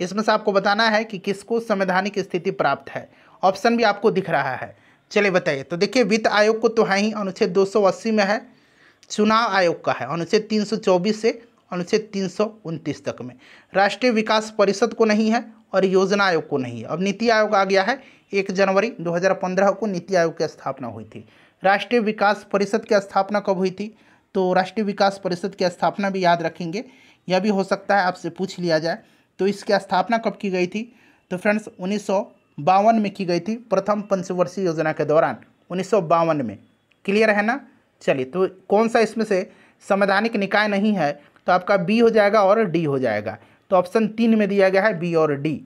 इसमें से आपको बताना है कि किसको संवैधानिक स्थिति प्राप्त है ऑप्शन भी आपको दिख रहा है चलिए बताइए तो देखिए वित्त आयोग को तो है ही अनुच्छेद दो में है चुनाव आयोग का है अनुच्छेद तीन से अनुच्छेद तीन तक में राष्ट्रीय विकास परिषद को नहीं है और योजना आयोग को नहीं है अब नीति आयोग आ गया है एक जनवरी 2015 को नीति आयोग की स्थापना हुई थी राष्ट्रीय विकास परिषद की स्थापना कब हुई थी तो राष्ट्रीय विकास परिषद की स्थापना भी याद रखेंगे यह भी हो सकता है आपसे पूछ लिया जाए तो इसकी स्थापना कब की गई थी तो फ्रेंड्स उन्नीस में की गई थी प्रथम पंचवर्षीय योजना के दौरान उन्नीस में क्लियर है ना चलिए तो कौन सा इसमें से संवैधानिक निकाय नहीं है तो आपका बी हो जाएगा और डी हो जाएगा तो ऑप्शन तीन में दिया गया है बी और डी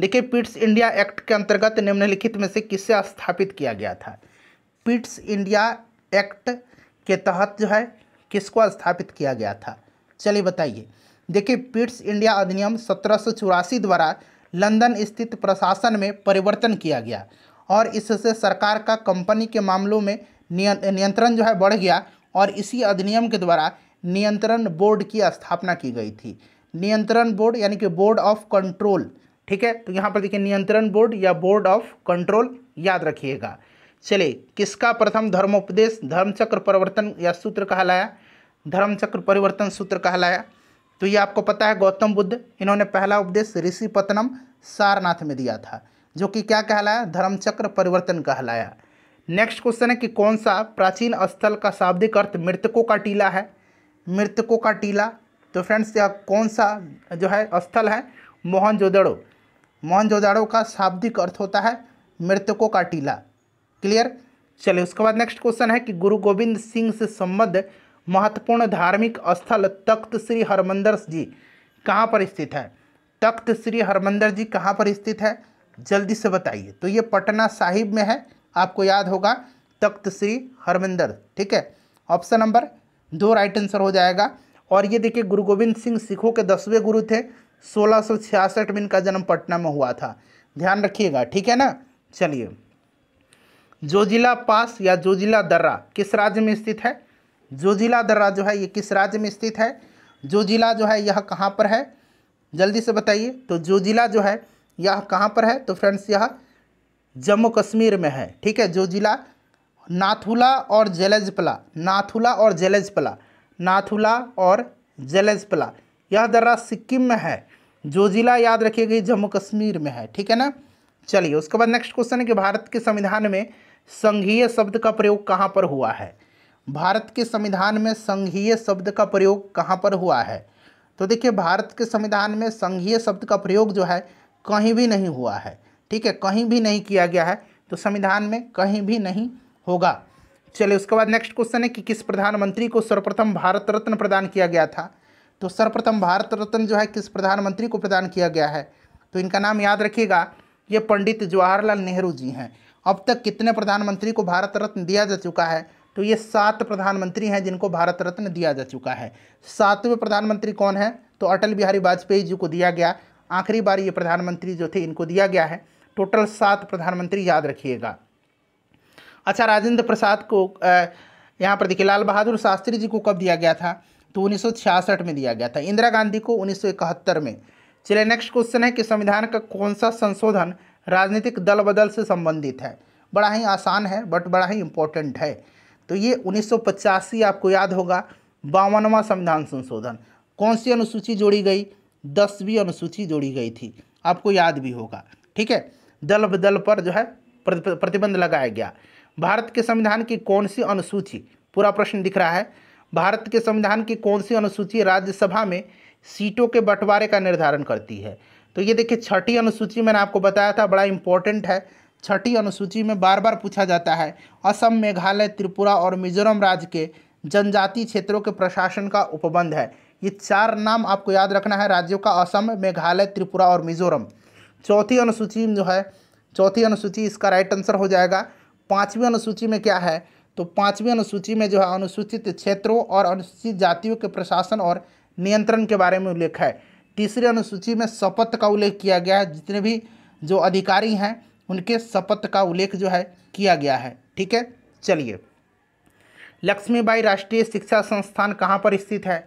देखिए पिट्स इंडिया एक्ट के अंतर्गत निम्नलिखित में से किससे स्थापित किया गया था पिट्स इंडिया एक्ट के तहत जो है किसको स्थापित किया गया था चलिए बताइए देखिए पिट्स इंडिया अधिनियम सत्रह द्वारा लंदन स्थित प्रशासन में परिवर्तन किया गया और इससे सरकार का कंपनी के मामलों में नियंत्रण जो है बढ़ गया और इसी अधिनियम के द्वारा नियंत्रण बोर्ड की स्थापना की गई थी नियंत्रण बोर्ड यानी कि बोर्ड ऑफ कंट्रोल ठीक है तो यहाँ पर देखिए नियंत्रण बोर्ड या बोर्ड ऑफ कंट्रोल याद रखिएगा चले किसका प्रथम धर्मोपदेश धर्मचक्र परिवर्तन या सूत्र कहलाया धर्मचक्र परिवर्तन सूत्र कहलाया तो ये आपको पता है गौतम बुद्ध इन्होंने पहला उपदेश ऋषि पतनम सारनाथ में दिया था जो कि क्या कहलाया धर्मचक्र परिवर्तन कहलाया नेक्स्ट क्वेश्चन है कि कौन सा प्राचीन स्थल का शाब्दिक अर्थ मृतकों का टीला है मृतकों का टीला तो फ्रेंड्स यह कौन सा जो है स्थल है मोहनजोदड़ो मोहनजोदड़ो का शाब्दिक अर्थ होता है मृतकों का टीला क्लियर चलिए उसके बाद नेक्स्ट क्वेश्चन है कि गुरु गोविंद सिंह से संबद्ध महत्वपूर्ण धार्मिक स्थल तख्त श्री हरमंदर जी कहाँ पर स्थित है तख्त श्री हरमंदर जी कहाँ पर स्थित है जल्दी से बताइए तो ये पटना साहिब में है आपको याद होगा तख्त श्री हरमंदर ठीक है ऑप्शन नंबर दो राइट आंसर हो जाएगा और ये देखिए गुरु गोविंद सिंह सिखों के दसवें गुरु थे सोलह में इनका जन्म पटना में हुआ था ध्यान रखिएगा ठीक है ना चलिए जोजिला पास या जोजिला दर्रा किस राज्य में स्थित है जोजिला दर्रा जो है ये किस राज्य में स्थित है जोजिला जो है यह कहाँ पर है जल्दी से बताइए तो जोजिला जो है यह कहाँ पर है तो फ्रेंड्स यह जम्मू कश्मीर में है ठीक है जोजिला नाथुला और जलेजपला नाथुला और जलेजपला नाथुला और जलेजपला यह दर्रा सिक्किम में है जोजिला याद रखिएगा जम्मू कश्मीर में है ठीक है ना चलिए उसके बाद नेक्स्ट क्वेश्चन है कि भारत के संविधान में संघीय शब्द का प्रयोग कहाँ पर हुआ है भारत के संविधान में संघीय शब्द का प्रयोग कहाँ पर हुआ है तो देखिए भारत के संविधान में संघीय शब्द का प्रयोग जो है कहीं भी नहीं हुआ है ठीक है कहीं भी नहीं किया गया है तो संविधान में कहीं भी नहीं होगा चलिए उसके बाद नेक्स्ट क्वेश्चन है कि किस प्रधानमंत्री को सर्वप्रथम भारत रत्न प्रदान किया गया था तो सर्वप्रथम भारत रत्न जो है किस प्रधानमंत्री को प्रदान किया गया है तो इनका नाम याद रखिएगा ये पंडित जवाहरलाल नेहरू जी हैं अब तक कितने प्रधानमंत्री को भारत रत्न दिया जा चुका है तो ये सात प्रधानमंत्री हैं जिनको भारत रत्न दिया जा चुका है सातवें प्रधानमंत्री कौन है तो अटल बिहारी वाजपेयी जी को दिया गया आखिरी बार ये प्रधानमंत्री जो थे इनको दिया गया है टोटल सात प्रधानमंत्री याद रखिएगा अच्छा राजेंद्र प्रसाद को यहाँ पर देखिए लाल बहादुर शास्त्री जी को कब दिया गया था तो उन्नीस में दिया गया था इंदिरा गांधी को उन्नीस में चलिए नेक्स्ट क्वेश्चन है कि संविधान का कौन सा संशोधन राजनीतिक दल बदल से संबंधित है बड़ा ही आसान है बट बड़ा ही इम्पोर्टेंट है तो ये उन्नीस आपको याद होगा बावनवा संविधान संशोधन कौन सी अनुसूची जोड़ी गई दसवीं अनुसूची जोड़ी गई थी आपको याद भी होगा ठीक है दल बदल पर जो है प्रतिबंध लगाया गया भारत के संविधान की कौन सी अनुसूची पूरा प्रश्न दिख रहा है भारत के संविधान की कौन सी अनुसूची राज्यसभा में सीटों के बंटवारे का निर्धारण करती है तो ये देखिए छठी अनुसूची मैंने आपको बताया था बड़ा इंपॉर्टेंट है छठी अनुसूची में बार बार पूछा जाता है असम मेघालय त्रिपुरा और मिजोरम राज्य के जनजातीय क्षेत्रों के प्रशासन का उपबंध है ये चार नाम आपको याद रखना है राज्यों का असम मेघालय त्रिपुरा और मिजोरम चौथी अनुसूची जो है चौथी अनुसूची इसका राइट आंसर हो जाएगा पाँचवीं अनुसूची में क्या है तो पाँचवीं अनुसूची में जो है अनुसूचित क्षेत्रों और अनुसूचित जातियों के प्रशासन और नियंत्रण के बारे में उल्लेख है तीसरी अनुसूची में शपथ का उल्लेख किया गया है जितने भी जो अधिकारी हैं उनके शपथ का उल्लेख जो है किया गया है ठीक है चलिए लक्ष्मीबाई राष्ट्रीय शिक्षा संस्थान कहाँ पर स्थित है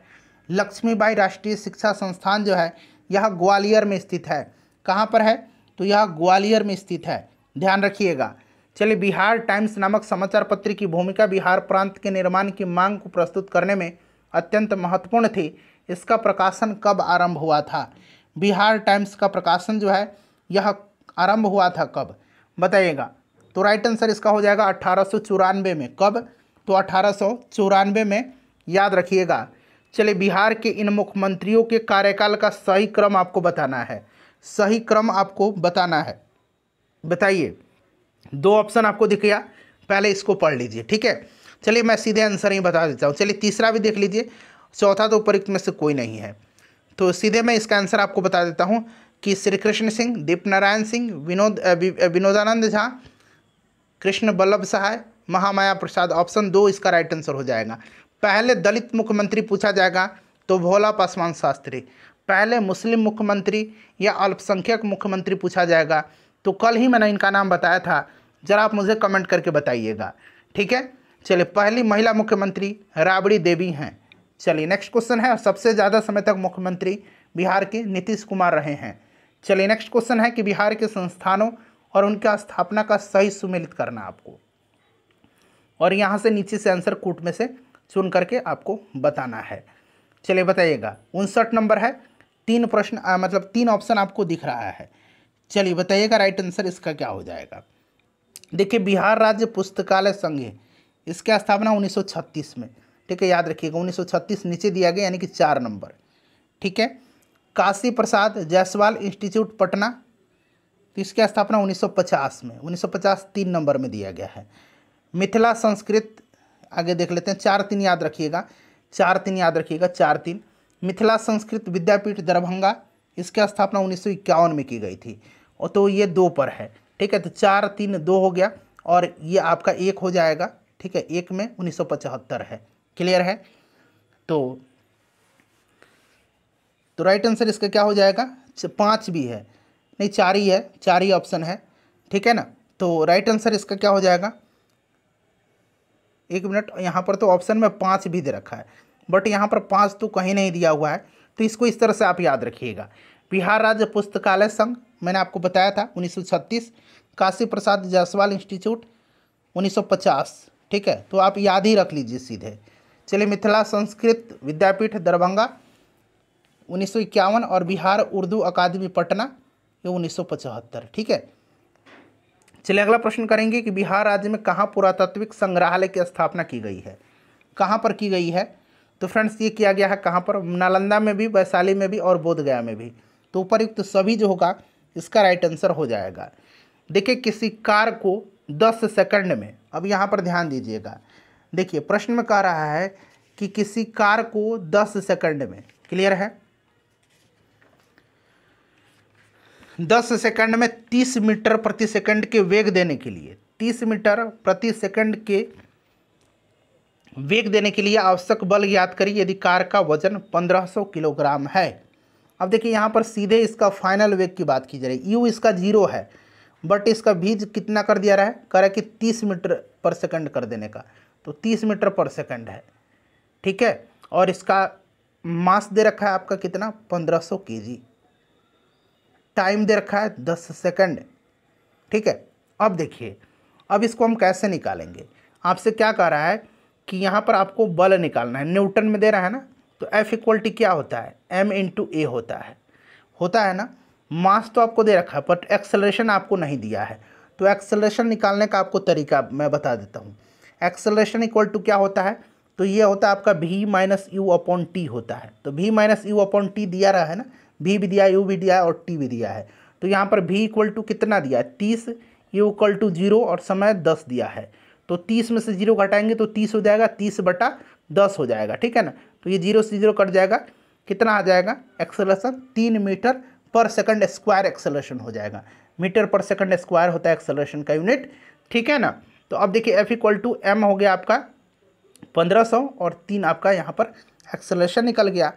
लक्ष्मीबाई राष्ट्रीय शिक्षा संस्थान जो है यह ग्वालियर में स्थित है कहाँ पर है तो यह ग्वालियर में स्थित है ध्यान रखिएगा चलिए बिहार टाइम्स नामक समाचार पत्र की भूमिका बिहार प्रांत के निर्माण की मांग को प्रस्तुत करने में अत्यंत महत्वपूर्ण थी इसका प्रकाशन कब आरंभ हुआ था बिहार टाइम्स का प्रकाशन जो है यह आरंभ हुआ था कब बताइएगा तो राइट आंसर इसका हो जाएगा अट्ठारह में कब तो अठारह में याद रखिएगा चलिए बिहार के इन मुख्यमंत्रियों के कार्यकाल का सही क्रम आपको बताना है सही क्रम आपको बताना है बताइए दो ऑप्शन आपको दिख गया पहले इसको पढ़ लीजिए ठीक है चलिए मैं सीधे आंसर ही बता देता हूँ चलिए तीसरा भी देख लीजिए चौथा तो उपरुक्त में से कोई नहीं है तो सीधे मैं इसका आंसर आपको बता देता हूँ कि श्री कृष्ण सिंह दीप नारायण सिंह विनोद विनोदानंद झा कृष्ण बल्लभ सहाय महामाया प्रसाद ऑप्शन दो इसका राइट आंसर हो जाएगा पहले दलित मुख्यमंत्री पूछा जाएगा तो भोला पासवान शास्त्री पहले मुस्लिम मुख्यमंत्री या अल्पसंख्यक मुख्यमंत्री पूछा जाएगा तो कल ही मैंने इनका नाम बताया था ज़रा आप मुझे कमेंट करके बताइएगा ठीक है चलिए पहली महिला मुख्यमंत्री राबड़ी देवी हैं चलिए नेक्स्ट क्वेश्चन है सबसे ज़्यादा समय तक मुख्यमंत्री बिहार के नीतीश कुमार रहे हैं चलिए नेक्स्ट क्वेश्चन है कि बिहार के संस्थानों और उनका स्थापना का सही सुमेलित करना आपको और यहाँ से नीचे से आंसर कूट में से चुन करके आपको बताना है चलिए बताइएगा उनसठ नंबर है तीन प्रश्न मतलब तीन ऑप्शन आपको दिख रहा है चलिए बताइएगा राइट आंसर इसका क्या हो जाएगा देखिए बिहार राज्य पुस्तकालय संघ इसकी स्थापना 1936 में ठीक है याद रखिएगा 1936 नीचे दिया गया यानी कि चार नंबर ठीक है काशी प्रसाद जायसवाल इंस्टीट्यूट पटना तो इसकी स्थापना 1950 में 1950 तीन नंबर में दिया गया है मिथिला संस्कृत आगे देख लेते हैं चार तीन याद रखिएगा चार तीन याद रखिएगा चार तीन मिथिला संस्कृत विद्यापीठ दरभंगा इसकी स्थापना उन्नीस में की गई थी और तो ये दो पर है ठीक है तो चार तीन दो हो गया और ये आपका एक हो जाएगा ठीक है एक में उन्नीस है क्लियर है तो तो राइट आंसर इसका क्या हो जाएगा पाँच भी है नहीं चार ही है चार ही ऑप्शन है ठीक है ना तो राइट आंसर इसका क्या हो जाएगा एक मिनट यहाँ पर तो ऑप्शन में पाँच भी दे रखा है बट यहाँ पर पाँच तो कहीं नहीं दिया हुआ है तो इसको इस तरह से आप याद रखिएगा बिहार राज्य पुस्तकालय संघ मैंने आपको बताया था उन्नीस काशी प्रसाद जायसवाल इंस्टीट्यूट 1950 ठीक है तो आप याद ही रख लीजिए सीधे चलिए मिथिला संस्कृत विद्यापीठ दरभंगा उन्नीस और बिहार उर्दू अकादमी पटना ये उन्नीस ठीक है चलिए अगला प्रश्न करेंगे कि बिहार राज्य में कहाँ पुरातात्विक संग्रहालय की स्थापना की गई है कहाँ पर की गई है तो फ्रेंड्स ये किया गया है कहाँ पर नालंदा में भी वैशाली में भी और बोधगया में भी तो उपरयुक्त तो सभी जो होगा इसका राइट आंसर हो जाएगा देखिए किसी कार को 10 सेकंड में अब यहाँ पर ध्यान दीजिएगा देखिए प्रश्न में कह रहा है कि किसी कार को दस सेकंड में क्लियर है दस सेकंड में तीस मीटर प्रति सेकंड के वेग देने के लिए तीस मीटर प्रति सेकंड के वेग देने के लिए आवश्यक बल याद करिए यदि कार का वजन 1500 किलोग्राम है अब देखिए यहाँ पर सीधे इसका फाइनल वेग की बात की जा रही है यू इसका जीरो है बट इसका बीज कितना कर दिया रहा है कह रहा है कि तीस मीटर पर सेकंड कर देने का तो तीस मीटर पर सेकंड है ठीक है और इसका मास दे रखा है आपका कितना पंद्रह सौ के जी टाइम दे रखा है दस सेकंड ठीक है अब देखिए अब इसको हम कैसे निकालेंगे आपसे क्या कह रहा है कि यहाँ पर आपको बल निकालना है न्यूटन में दे रहा है ना तो एफ इक्वल्टी क्या होता है एम इंटू ए होता है होता है ना मास तो आपको दे रखा है बट एक्सलेशन आपको नहीं दिया है तो एक्सलेशन निकालने का आपको तरीका मैं बता देता हूँ एक्सलेशन इक्वल टू क्या होता है तो ये होता है आपका भी माइनस यू अपॉन टी होता है तो भी माइनस यू अपॉन टी दिया रहा है ना भी भी दिया यू भी दिया है और टी भी दिया है तो यहाँ पर भी इक्वल टू कितना दिया है तीस यू इक्वल टू जीरो और समय दस दिया है तो तीस में से जीरो घटाएंगे तो तीस हो जाएगा तीस बटा दस हो जाएगा ठीक है ना तो ये जीरो से जीरो कट जाएगा कितना आ जाएगा एक्सेलरेशन तीन मीटर पर सेकंड स्क्वायर एक्सेलरेशन हो जाएगा मीटर पर सेकंड स्क्वायर होता है एक्सेलरेशन का यूनिट ठीक है ना तो अब देखिए एफ इक्वल टू एम हो गया आपका पंद्रह सौ और तीन आपका यहाँ पर एक्सलेशन निकल गया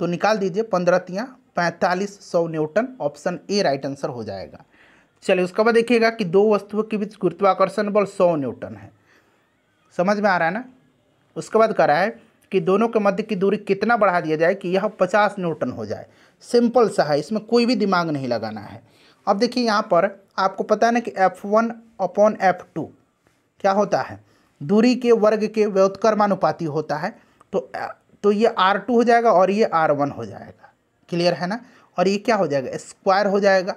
तो निकाल दीजिए पंद्रह तिया पैंतालीस सौ newton option A right answer हो जाएगा चलिए उसके बाद देखिएगा कि दो वस्तुओं के बीच गुरुत्वाकर्षण बल सौ न्यूटन है समझ में आ रहा है ना उसके बाद कह रहा है कि दोनों के मध्य की दूरी कितना बढ़ा दिया जाए कि यह पचास न्यूटन हो जाए सिंपल सा है इसमें कोई भी दिमाग नहीं लगाना है अब देखिए यहाँ पर आपको पता है ना कि F one upon F two क्या होता है दूरी के वर्ग के व्योत्कर्मानुपाती होता है तो तो ये आर टू हो जाएगा और ये आर वन हो जाएगा क्लियर है ना और ये क्या हो जाएगा स्क्वायर हो जाएगा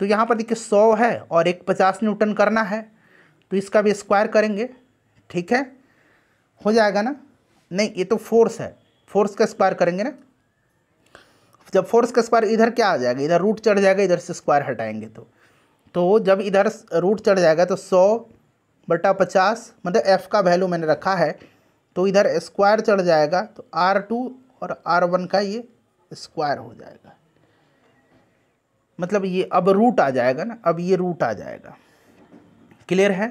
तो यहाँ पर देखिए सौ है और एक पचास न्यूटन करना है तो इसका भी स्क्वायर करेंगे ठीक है हो जाएगा ना नहीं ये तो फोर्स है फोर्स का स्क्वायर करेंगे ना जब फोर्स का स्क्वायर इधर क्या आ जाएगा इधर रूट चढ़ जाएगा इधर से स्क्वायर हटाएंगे तो तो जब इधर रूट चढ़ जाएगा तो सौ बटा पचास मतलब एफ़ का वैल्यू मैंने रखा है तो इधर स्क्वायर चढ़ जाएगा तो आर टू और आर वन का ये स्क्वायर हो जाएगा मतलब ये अब रूट आ जाएगा ना अब ये रूट आ जाएगा क्लियर है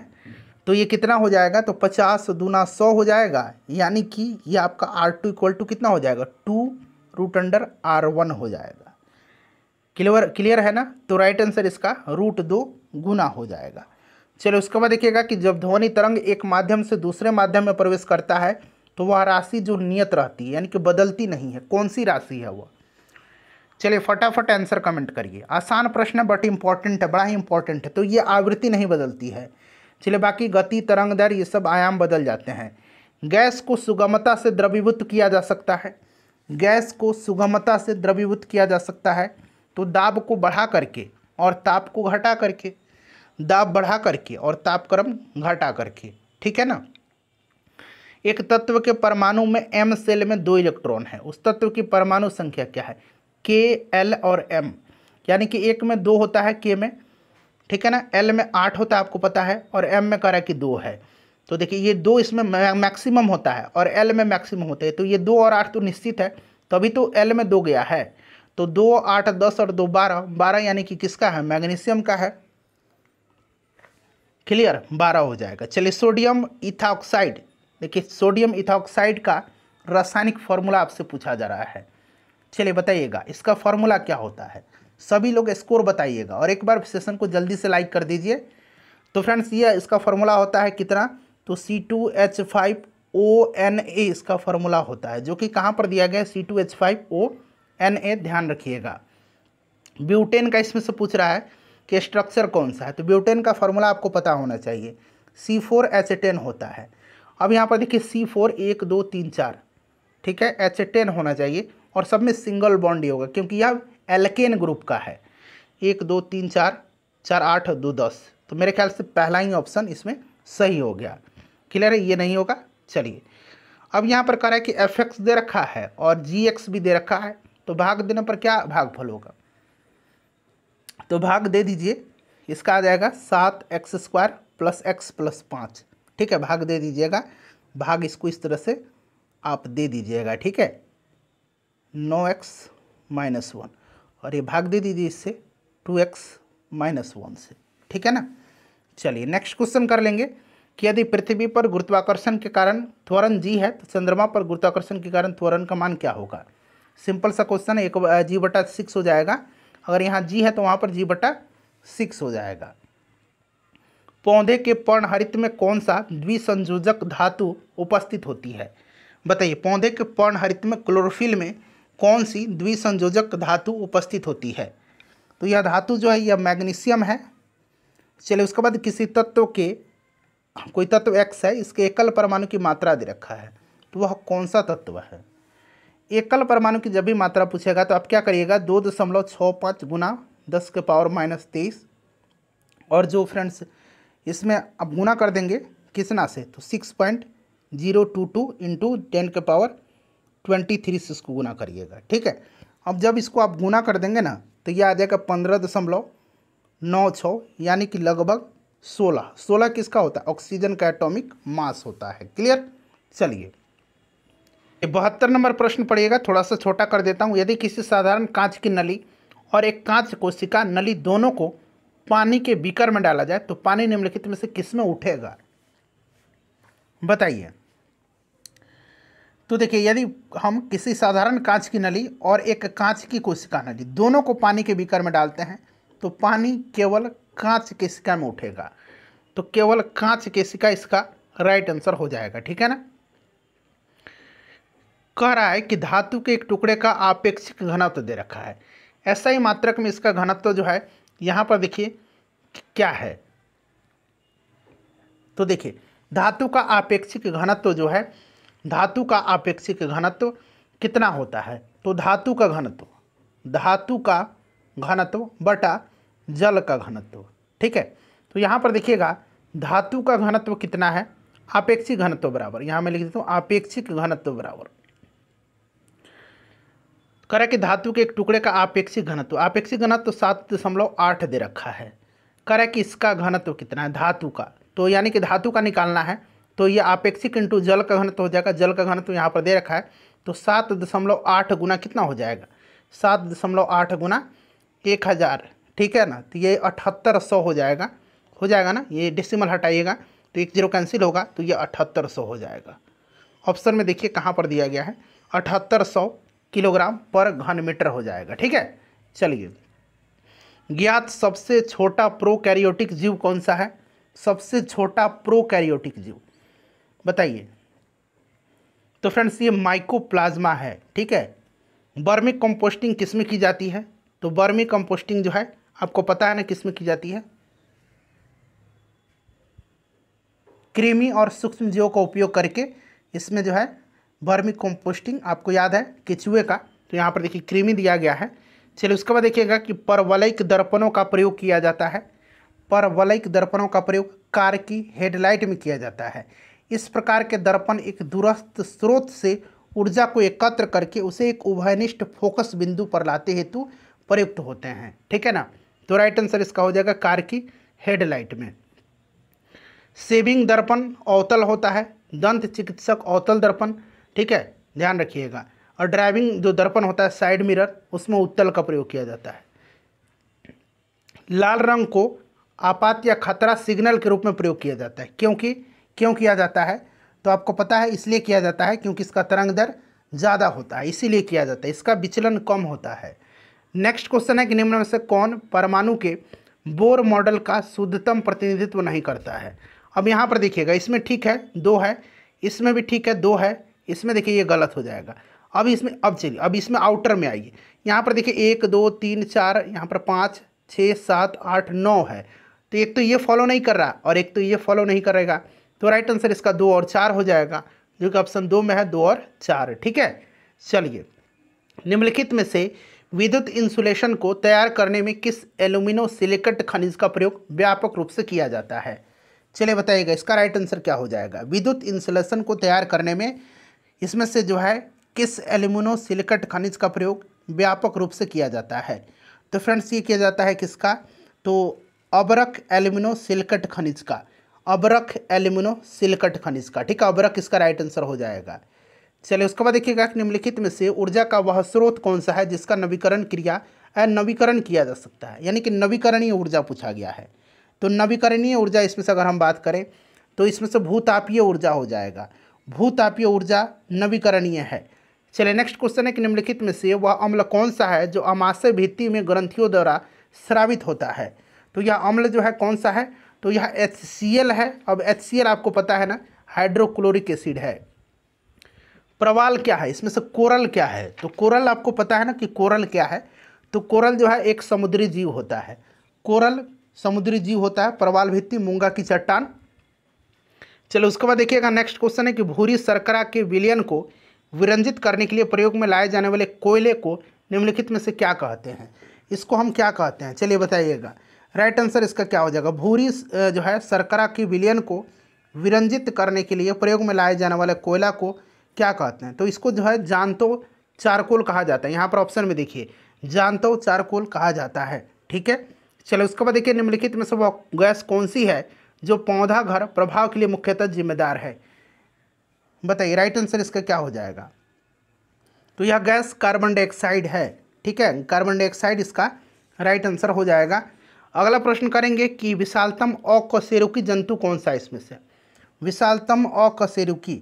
तो ये कितना हो जाएगा तो पचास दूना सौ हो जाएगा यानी कि ये आपका आर टू इक्वल टू कितना हो जाएगा two root under R one हो जाएगा क्लियर क्लियर है ना तो राइट आंसर इसका रूट दो गुना हो जाएगा चलो उसके बाद देखिएगा कि जब ध्वनि तरंग एक माध्यम से दूसरे माध्यम में प्रवेश करता है तो वह राशि जो नियत रहती है यानी कि बदलती नहीं है कौन सी राशि है वह चलिए फटाफट आंसर कमेंट करिए आसान प्रश्न है बट इम्पॉर्टेंट है बड़ा ही इम्पॉर्टेंट है तो ये आवृत्ति नहीं बदलती है चलिए बाकी गति तरंग दर ये सब आयाम बदल जाते हैं गैस को सुगमता से द्रवीभूत किया जा सकता है गैस को सुगमता से द्रवीभूत किया जा सकता है तो दाब को बढ़ा करके और ताप को घटा करके दाब बढ़ा करके और तापक्रम घटा करके ठीक है ना एक तत्व के परमाणु में एम सेल में दो इलेक्ट्रॉन है उस तत्व की परमाणु संख्या क्या है के एल और एम यानी कि एक में दो होता है के में ठीक है ना एल में आठ होता है आपको पता है और एम में कह रहा है कि दो है तो देखिए ये दो इसमें मैक्सिमम होता है और एल में मैक्सिमम होता है तो ये दो और आठ तो निश्चित है तभी तो एल में दो गया है तो दो आठ दस और दो बारह बारह यानी कि किसका है मैग्नीशियम का है क्लियर बारह हो जाएगा चलिए सोडियम इथाऑक्साइड देखिए सोडियम इथाऑक्साइड का रासायनिक फॉर्मूला आपसे पूछा जा रहा है चलिए बताइएगा इसका फॉर्मूला क्या होता है सभी लोग स्कोर बताइएगा और एक बार सेशन को जल्दी से लाइक कर दीजिए तो फ्रेंड्स ये इसका फॉर्मूला होता है कितना तो C two H five O N A इसका फॉर्मूला होता है जो कि कहाँ पर दिया गया है C two H five O N A ध्यान रखिएगा ब्यूटेन का इसमें से पूछ रहा है कि स्ट्रक्चर कौन सा है तो ब्यूटेन का फॉर्मूला आपको पता होना चाहिए सी फोर एच टेन होता है अब यहाँ पर देखिए सी फोर एक दो तीन चार ठीक है एच टेन होना चाहिए और सब में सिंगल बॉन्ड ही होगा क्योंकि यह एल्केन ग्रुप का है एक दो तीन चार चार आठ दो दस तो मेरे ख्याल से पहला ही ऑप्शन इसमें सही हो गया क्लियर है ये नहीं होगा चलिए अब यहाँ पर कह रहा है कि एफ एक्स दे रखा है और जी एक्स भी दे रखा है तो भाग देने पर क्या भागफल होगा तो भाग दे दीजिए इसका आ जाएगा सात x square plus x plus पाँच ठीक है भाग दे दीजिएगा भाग इसको इस तरह से आप दे दीजिएगा ठीक है नौ एक्स माइनस वन और ये भाग दे दीजिए इससे टू एक्स माइनस वन से ठीक है ना चलिए नेक्स्ट क्वेश्चन कर लेंगे कि यदि पृथ्वी पर गुरुत्वाकर्षण के कारण त्वरण जी है तो चंद्रमा पर गुरुत्वाकर्षण के कारण त्वरण का मान क्या होगा सिंपल सा क्वेश्चन है एक जी बटा सिक्स हो जाएगा अगर यहाँ जी है तो वहाँ पर जी बटा सिक्स हो जाएगा पौधे के पर्णहरित में कौन सा द्विसंयोजक धातु उपस्थित होती है बताइए पौधे के पर्णहरित में क्लोरोफिल में कौन सी द्विसंयोजक धातु उपस्थित होती है तो यह धातु जो है यह मैग्नीशियम है चलिए उसके बाद किसी तत्व के कोई तत्व एक्स है इसके एकल परमाणु की मात्रा दे रखा है तो वह कौन सा तत्व है एकल परमाणु की जब भी मात्रा पूछेगा तो आप क्या करिएगा दो दशमलव छः पाँच गुना दस के पावर माइनस तेईस और जो फ्रेंड्स इसमें आप गुना कर देंगे कितना से तो six point zero two two into ten के पावर ट्वेंटी थ्री से इसको गुना करिएगा ठीक है अब जब इसको आप गुना कर देंगे ना तो ये आ जाएगा पंद्रह दशमलव नौ छः यानी कि लगभग सोलह सोलह किसका होता है ऑक्सीजन का एटॉमिक मास होता है क्लियर चलिए बहत्तर नंबर प्रश्न पड़ेगा थोड़ा सा छोटा कर देता हूँ यदि किसी साधारण कांच की नली और एक कांच कोशिका नली दोनों को पानी के बीकर में डाला जाए तो पानी निम्नलिखित में से किस में उठेगा बताइए तो देखिए यदि हम किसी साधारण कांच की नली और एक कांच की कोशिका नली दोनों को पानी के बीकर में डालते हैं तो पानी केवल कांच के सिका में उठेगा तो केवल कांच के सिका इसका राइट आंसर हो जाएगा ठीक है ना कह रहा है कि धातु के एक टुकड़े का आपेक्षिक घनत्व दे रखा है ऐसा ही मात्रक में इसका घनत्व जो है यहाँ पर देखिए क्या है तो देखिए धातु का आपेक्षिक घनत्व जो है धातु का आपेक्षिक घनत्व कितना होता है तो धातु का घनत्व धातु का घनत्व बटा जल का घनत्व ठीक है तो यहाँ पर देखिएगा धातु का घनत्व कितना है आपेक्षिक घनत्व बराबर यहाँ मैं लिख देता हूँ आपेक्षिक घनत्व बराबर कह कि धातु के एक टुकड़े का आपेक्षिक घनत्व आपेक्षिक घनत्व सात दशमलव आठ दे रखा है कह कि इसका घनत्व कितना है धातु का तो यानी कि धातु का निकालना है तो ये आपेक्षिक इंटू जल का घनत्व हो जाएगा जल का घनत्व यहाँ पर दे रखा है तो सात दशमलव आठ गुना कितना हो जाएगा सात दशमलव आठ गुना एक हज़ार ठीक है ना तो ये अठहत्तर सौ हो जाएगा हो जाएगा ना ये डेसिमल हटाइएगा तो एक जीरो कैंसिल होगा तो ये अठहत्तर सौ हो जाएगा ऑप्शन में देखिए कहाँ पर दिया गया है अठहत्तर सौ किलोग्राम पर घन मीटर हो जाएगा ठीक है चलिए ज्ञात सबसे छोटा प्रोकैरियोटिक जीव कौन सा है सबसे छोटा प्रोकैरियोटिक जीव बताइए तो फ्रेंड्स ये माइकोप्लाज्मा है ठीक है बर्मी कंपोस्टिंग किस में की जाती है तो बर्मी कंपोस्टिंग जो है आपको पता है ना किस में की जाती है कृमि और सूक्ष्म जीवों का उपयोग करके इसमें जो है वर्मी कंपोस्टिंग आपको याद है किचुए का तो यहाँ पर देखिए कृमि दिया गया है चलिए उसके बाद देखिएगा कि परवलयिक दर्पणों का प्रयोग किया जाता है परवलयिक दर्पणों का प्रयोग कार की हेडलाइट में किया जाता है इस प्रकार के दर्पण एक दूरस्थ स्रोत से ऊर्जा को एकत्र करके उसे एक उभयनिष्ठ फोकस बिंदु पर लाते हेतु प्रयुक्त होते हैं ठीक है ना तो राइट आंसर इसका हो जाएगा कार की हेडलाइट में सेविंग दर्पण अवतल होता है दंत चिकित्सक अवतल दर्पण ठीक है ध्यान रखिएगा और ड्राइविंग जो दर्पण होता है साइड मिरर उसमें उत्तल का प्रयोग किया जाता है लाल रंग को आपात या खतरा सिग्नल के रूप में प्रयोग किया जाता है क्योंकि क्यों किया जाता है तो आपको पता है इसलिए किया जाता है क्योंकि इसका तरंग दर ज़्यादा होता है इसीलिए किया जाता है इसका विचलन कम होता है नेक्स्ट क्वेश्चन है कि निम्न में से कौन परमाणु के बोर मॉडल का शुद्धतम प्रतिनिधित्व नहीं करता है अब यहाँ पर देखिएगा इसमें ठीक है दो है इसमें भी ठीक है दो है इसमें देखिए ये गलत हो जाएगा अब इसमें अब चलिए अब इसमें आउटर में आइए यहाँ पर देखिए एक दो तीन चार यहाँ पर पाँच छः सात आठ नौ है तो एक तो ये फॉलो नहीं कर रहा और एक तो ये फॉलो नहीं करेगा तो राइट आंसर इसका दो और चार हो जाएगा जो कि ऑप्शन दो में है दो और चार ठीक है चलिए निम्नलिखित में से विद्युत इंसुलेशन को तैयार करने में किस एल्यूमिनो सिलिकेट खनिज का प्रयोग व्यापक रूप से किया जाता है चलिए बताइएगा इसका राइट आंसर क्या हो जाएगा विद्युत इंसुलेशन को तैयार करने में इसमें से जो है किस एल्यूमिनो सिलिकट खनिज का प्रयोग व्यापक रूप से किया जाता है तो फ्रेंड्स ये किया जाता है किसका तो अबरक एल्यूमिनो सिलिकट खनिज का अबरक एल्यूमिनो सिलिकट खनिज का ठीक है अबरक इसका राइट आंसर हो जाएगा चलिए उसके बाद देखिएगा कि निम्नलिखित में से ऊर्जा का वह स्रोत कौन सा है जिसका नवीकरण क्रिया नवीकरण किया जा सकता है यानी कि नवीकरणीय ऊर्जा पूछा गया है तो नवीकरणीय ऊर्जा इसमें से अगर हम बात करें तो इसमें से भूतापीय ऊर्जा हो जाएगा भूतापीय ऊर्जा नवीकरणीय है चलिए नेक्स्ट क्वेश्चन है कि निम्नलिखित में से वह अम्ल कौन सा है जो अमाशय भित्ति में ग्रंथियों द्वारा स्रावित होता है तो यह अम्ल जो है कौन सा है तो यह एच है अब एच आपको पता है ना हाइड्रोक्लोरिक एसिड है प्रवाल क्या है इसमें से कोरल क्या है तो कोरल आपको पता है ना कि कोरल क्या है तो कोरल जो है एक समुद्री जीव होता है कोरल समुद्री जीव होता है प्रवाल भित्ति मूंगा की चट्टान चलो उसके बाद देखिएगा नेक्स्ट क्वेश्चन है कि भूरी शर्करा के विलयन को विरंजित करने के लिए प्रयोग में लाए जाने वाले कोयले को निम्नलिखित में से क्या कहते हैं इसको हम क्या कहते हैं चलिए बताइएगा राइट आंसर इसका क्या हो जाएगा भूरी जो है सरकरा के विलयन को विरंजित करने के लिए प्रयोग में लाए जाने वाले कोयला को क्या कहते हैं तो इसको जो है जानतो चारकोल कहा जाता है यहाँ पर ऑप्शन में देखिए जानतो चारकोल कहा जाता है ठीक है चलो उसके बाद देखिए निम्नलिखित में से वो गैस कौन सी है जो पौधा घर प्रभाव के लिए मुख्यतः जिम्मेदार है बताइए राइट आंसर इसका क्या हो जाएगा तो यह गैस कार्बन डाइऑक्साइड है ठीक है कार्बन डाइऑक्साइड इसका राइट आंसर हो जाएगा अगला प्रश्न करेंगे कि विशालतम अकशेरुकी जंतु कौन सा इसमें से विशालतम अकशेरुकी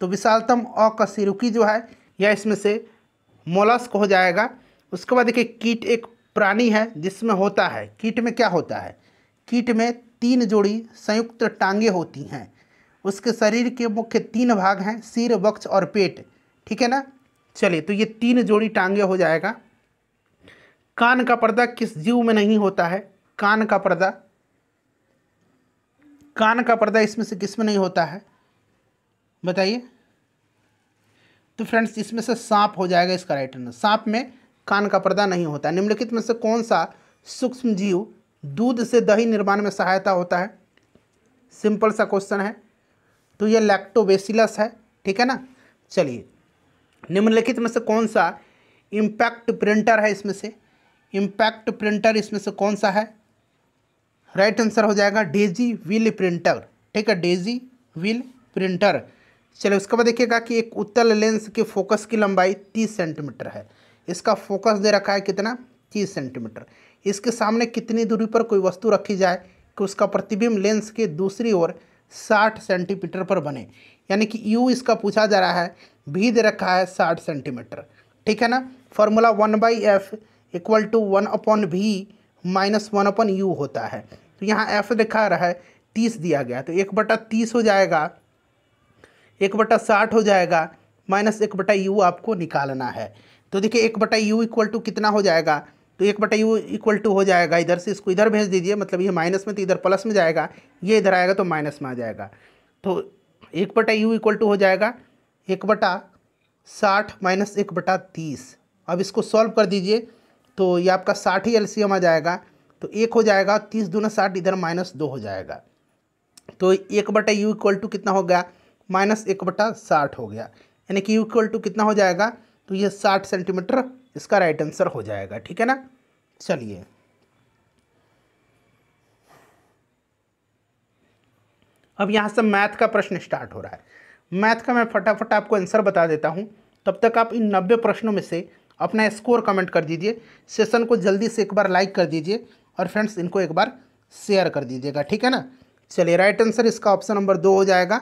तो विशालतम अकशेरुकी जो है यह इसमें से मोलस्क हो जाएगा उसके बाद देखिए कीट एक प्राणी है जिसमें होता है कीट में क्या होता है कीट में तीन जोड़ी संयुक्त टांगे होती हैं उसके शरीर के मुख्य तीन भाग हैं सिर वक्ष और पेट ठीक है ना चलिए तो ये तीन जोड़ी टांगे हो जाएगा कान का पर्दा किस जीव में नहीं होता है कान का पर्दा कान का पर्दा इसमें से किस में नहीं होता है बताइए तो फ्रेंड्स इसमें से सांप हो जाएगा इसका राइट आंसर सांप में कान का पर्दा नहीं होता निम्नलिखित में से कौन सा सूक्ष्म जीव दूध से दही निर्माण में सहायता होता है सिंपल सा क्वेश्चन है तो ये लैक्टोबेसिलस है ठीक है ना चलिए निम्नलिखित में से कौन सा इम्पैक्ट प्रिंटर है इसमें से इम्पैक्ट प्रिंटर इसमें से कौन सा है राइट right आंसर हो जाएगा डेजी व्हील प्रिंटर ठीक है डेजी व्हील प्रिंटर चलिए उसके बाद देखिएगा कि एक उत्तल लेंस के फोकस की लंबाई तीस सेंटीमीटर है इसका फोकस दे रखा है कितना तीस सेंटीमीटर इसके सामने कितनी दूरी पर कोई वस्तु रखी जाए कि उसका प्रतिबिंब लेंस के दूसरी ओर 60 सेंटीमीटर पर बने यानी कि यू इसका पूछा जा रहा है भी दे रखा है 60 सेंटीमीटर ठीक है ना formula one by F equal to one upon V minus one upon U होता है तो यहाँ एफ दिखा रहा है तीस दिया गया तो एक बटा तीस हो जाएगा एक बटा साठ हो जाएगा माइनस एक बटा यू आपको निकालना है तो देखिए एक बटा यू इक्वल टू कितना हो जाएगा तो एक बटा यू इक्वल टू हो जाएगा इधर से इसको इधर भेज दीजिए मतलब ये माइनस में तो इधर प्लस में जाएगा ये इधर आएगा तो माइनस में आ जाएगा तो एक बटा यू इक्वल टू हो जाएगा एक बटा साठ माइनस एक बटा तीस अब इसको सॉल्व कर दीजिए तो ये आपका साठ ही एलसीएम आ जाएगा तो एक हो जाएगा तीस दूना साठ इधर माइनस दो हो जाएगा तो एक बटा यू इक्वल टू कितना हो गया माइनस एक बटा साठ हो गया यानी कि यू इक्वल टू कितना हो जाएगा तो ये साठ सेंटीमीटर इसका राइट आंसर हो जाएगा ठीक है ना चलिए अब यहाँ से मैथ का प्रश्न स्टार्ट हो रहा है मैथ का मैं फटाफट आपको आंसर बता देता हूँ तब तक आप इन नब्बे प्रश्नों में से अपना स्कोर कमेंट कर दीजिए सेशन को जल्दी से एक बार लाइक कर दीजिए और फ्रेंड्स इनको एक बार शेयर कर दीजिएगा ठीक है ना चलिए राइट आंसर इसका ऑप्शन नंबर दो हो जाएगा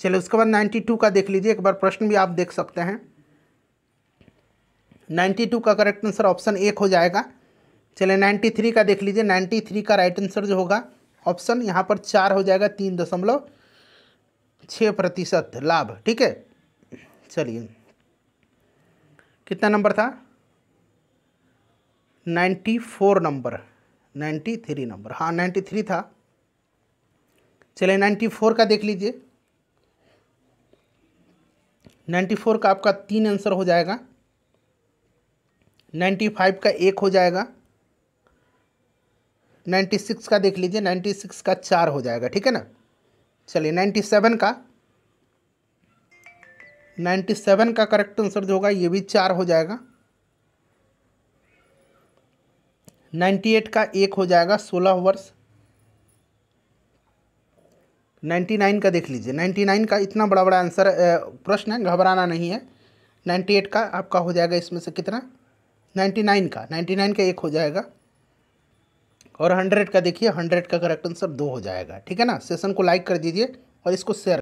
चलिए उसके बाद नाइन्टी टू का देख लीजिए एक बार प्रश्न भी आप देख सकते हैं टू का करेक्ट आंसर ऑप्शन एक हो जाएगा नाइन्टी 93 का देख लीजिए 93 का राइट आंसर जो होगा ऑप्शन यहाँ पर चार हो जाएगा तीन दशमलव छः प्रतिशत लाभ ठीक है चलिए कितना नंबर था 94 नंबर 93 नंबर हाँ 93 था चलिए 94 का देख लीजिए 94 का आपका तीन आंसर हो जाएगा नाइन्टी फाइव का एक हो जाएगा नाइन्टी सिक्स का देख लीजिए नाइन्टी सिक्स का चार हो जाएगा ठीक है ना चलिए नाइन्टी सेवन का नाइन्टी सेवन का करेक्ट आंसर जो होगा ये भी चार हो जाएगा नाइन्टी एट का एक हो जाएगा सोलह वर्ष नाइन्टी नाइन का देख लीजिए नाइन्टी नाइन का इतना बड़ा बड़ा आंसर प्रश्न है घबराना नहीं है नाइन्टी एट का आपका हो जाएगा इसमें से कितना नाइन्टी नाइन का नाइन्टी नाइन का एक हो जाएगा और हंड्रेड का देखिए हंड्रेड का करेक्ट आंसर दो हो जाएगा ठीक है ना सेशन को लाइक कर दीजिए और इसको शेयर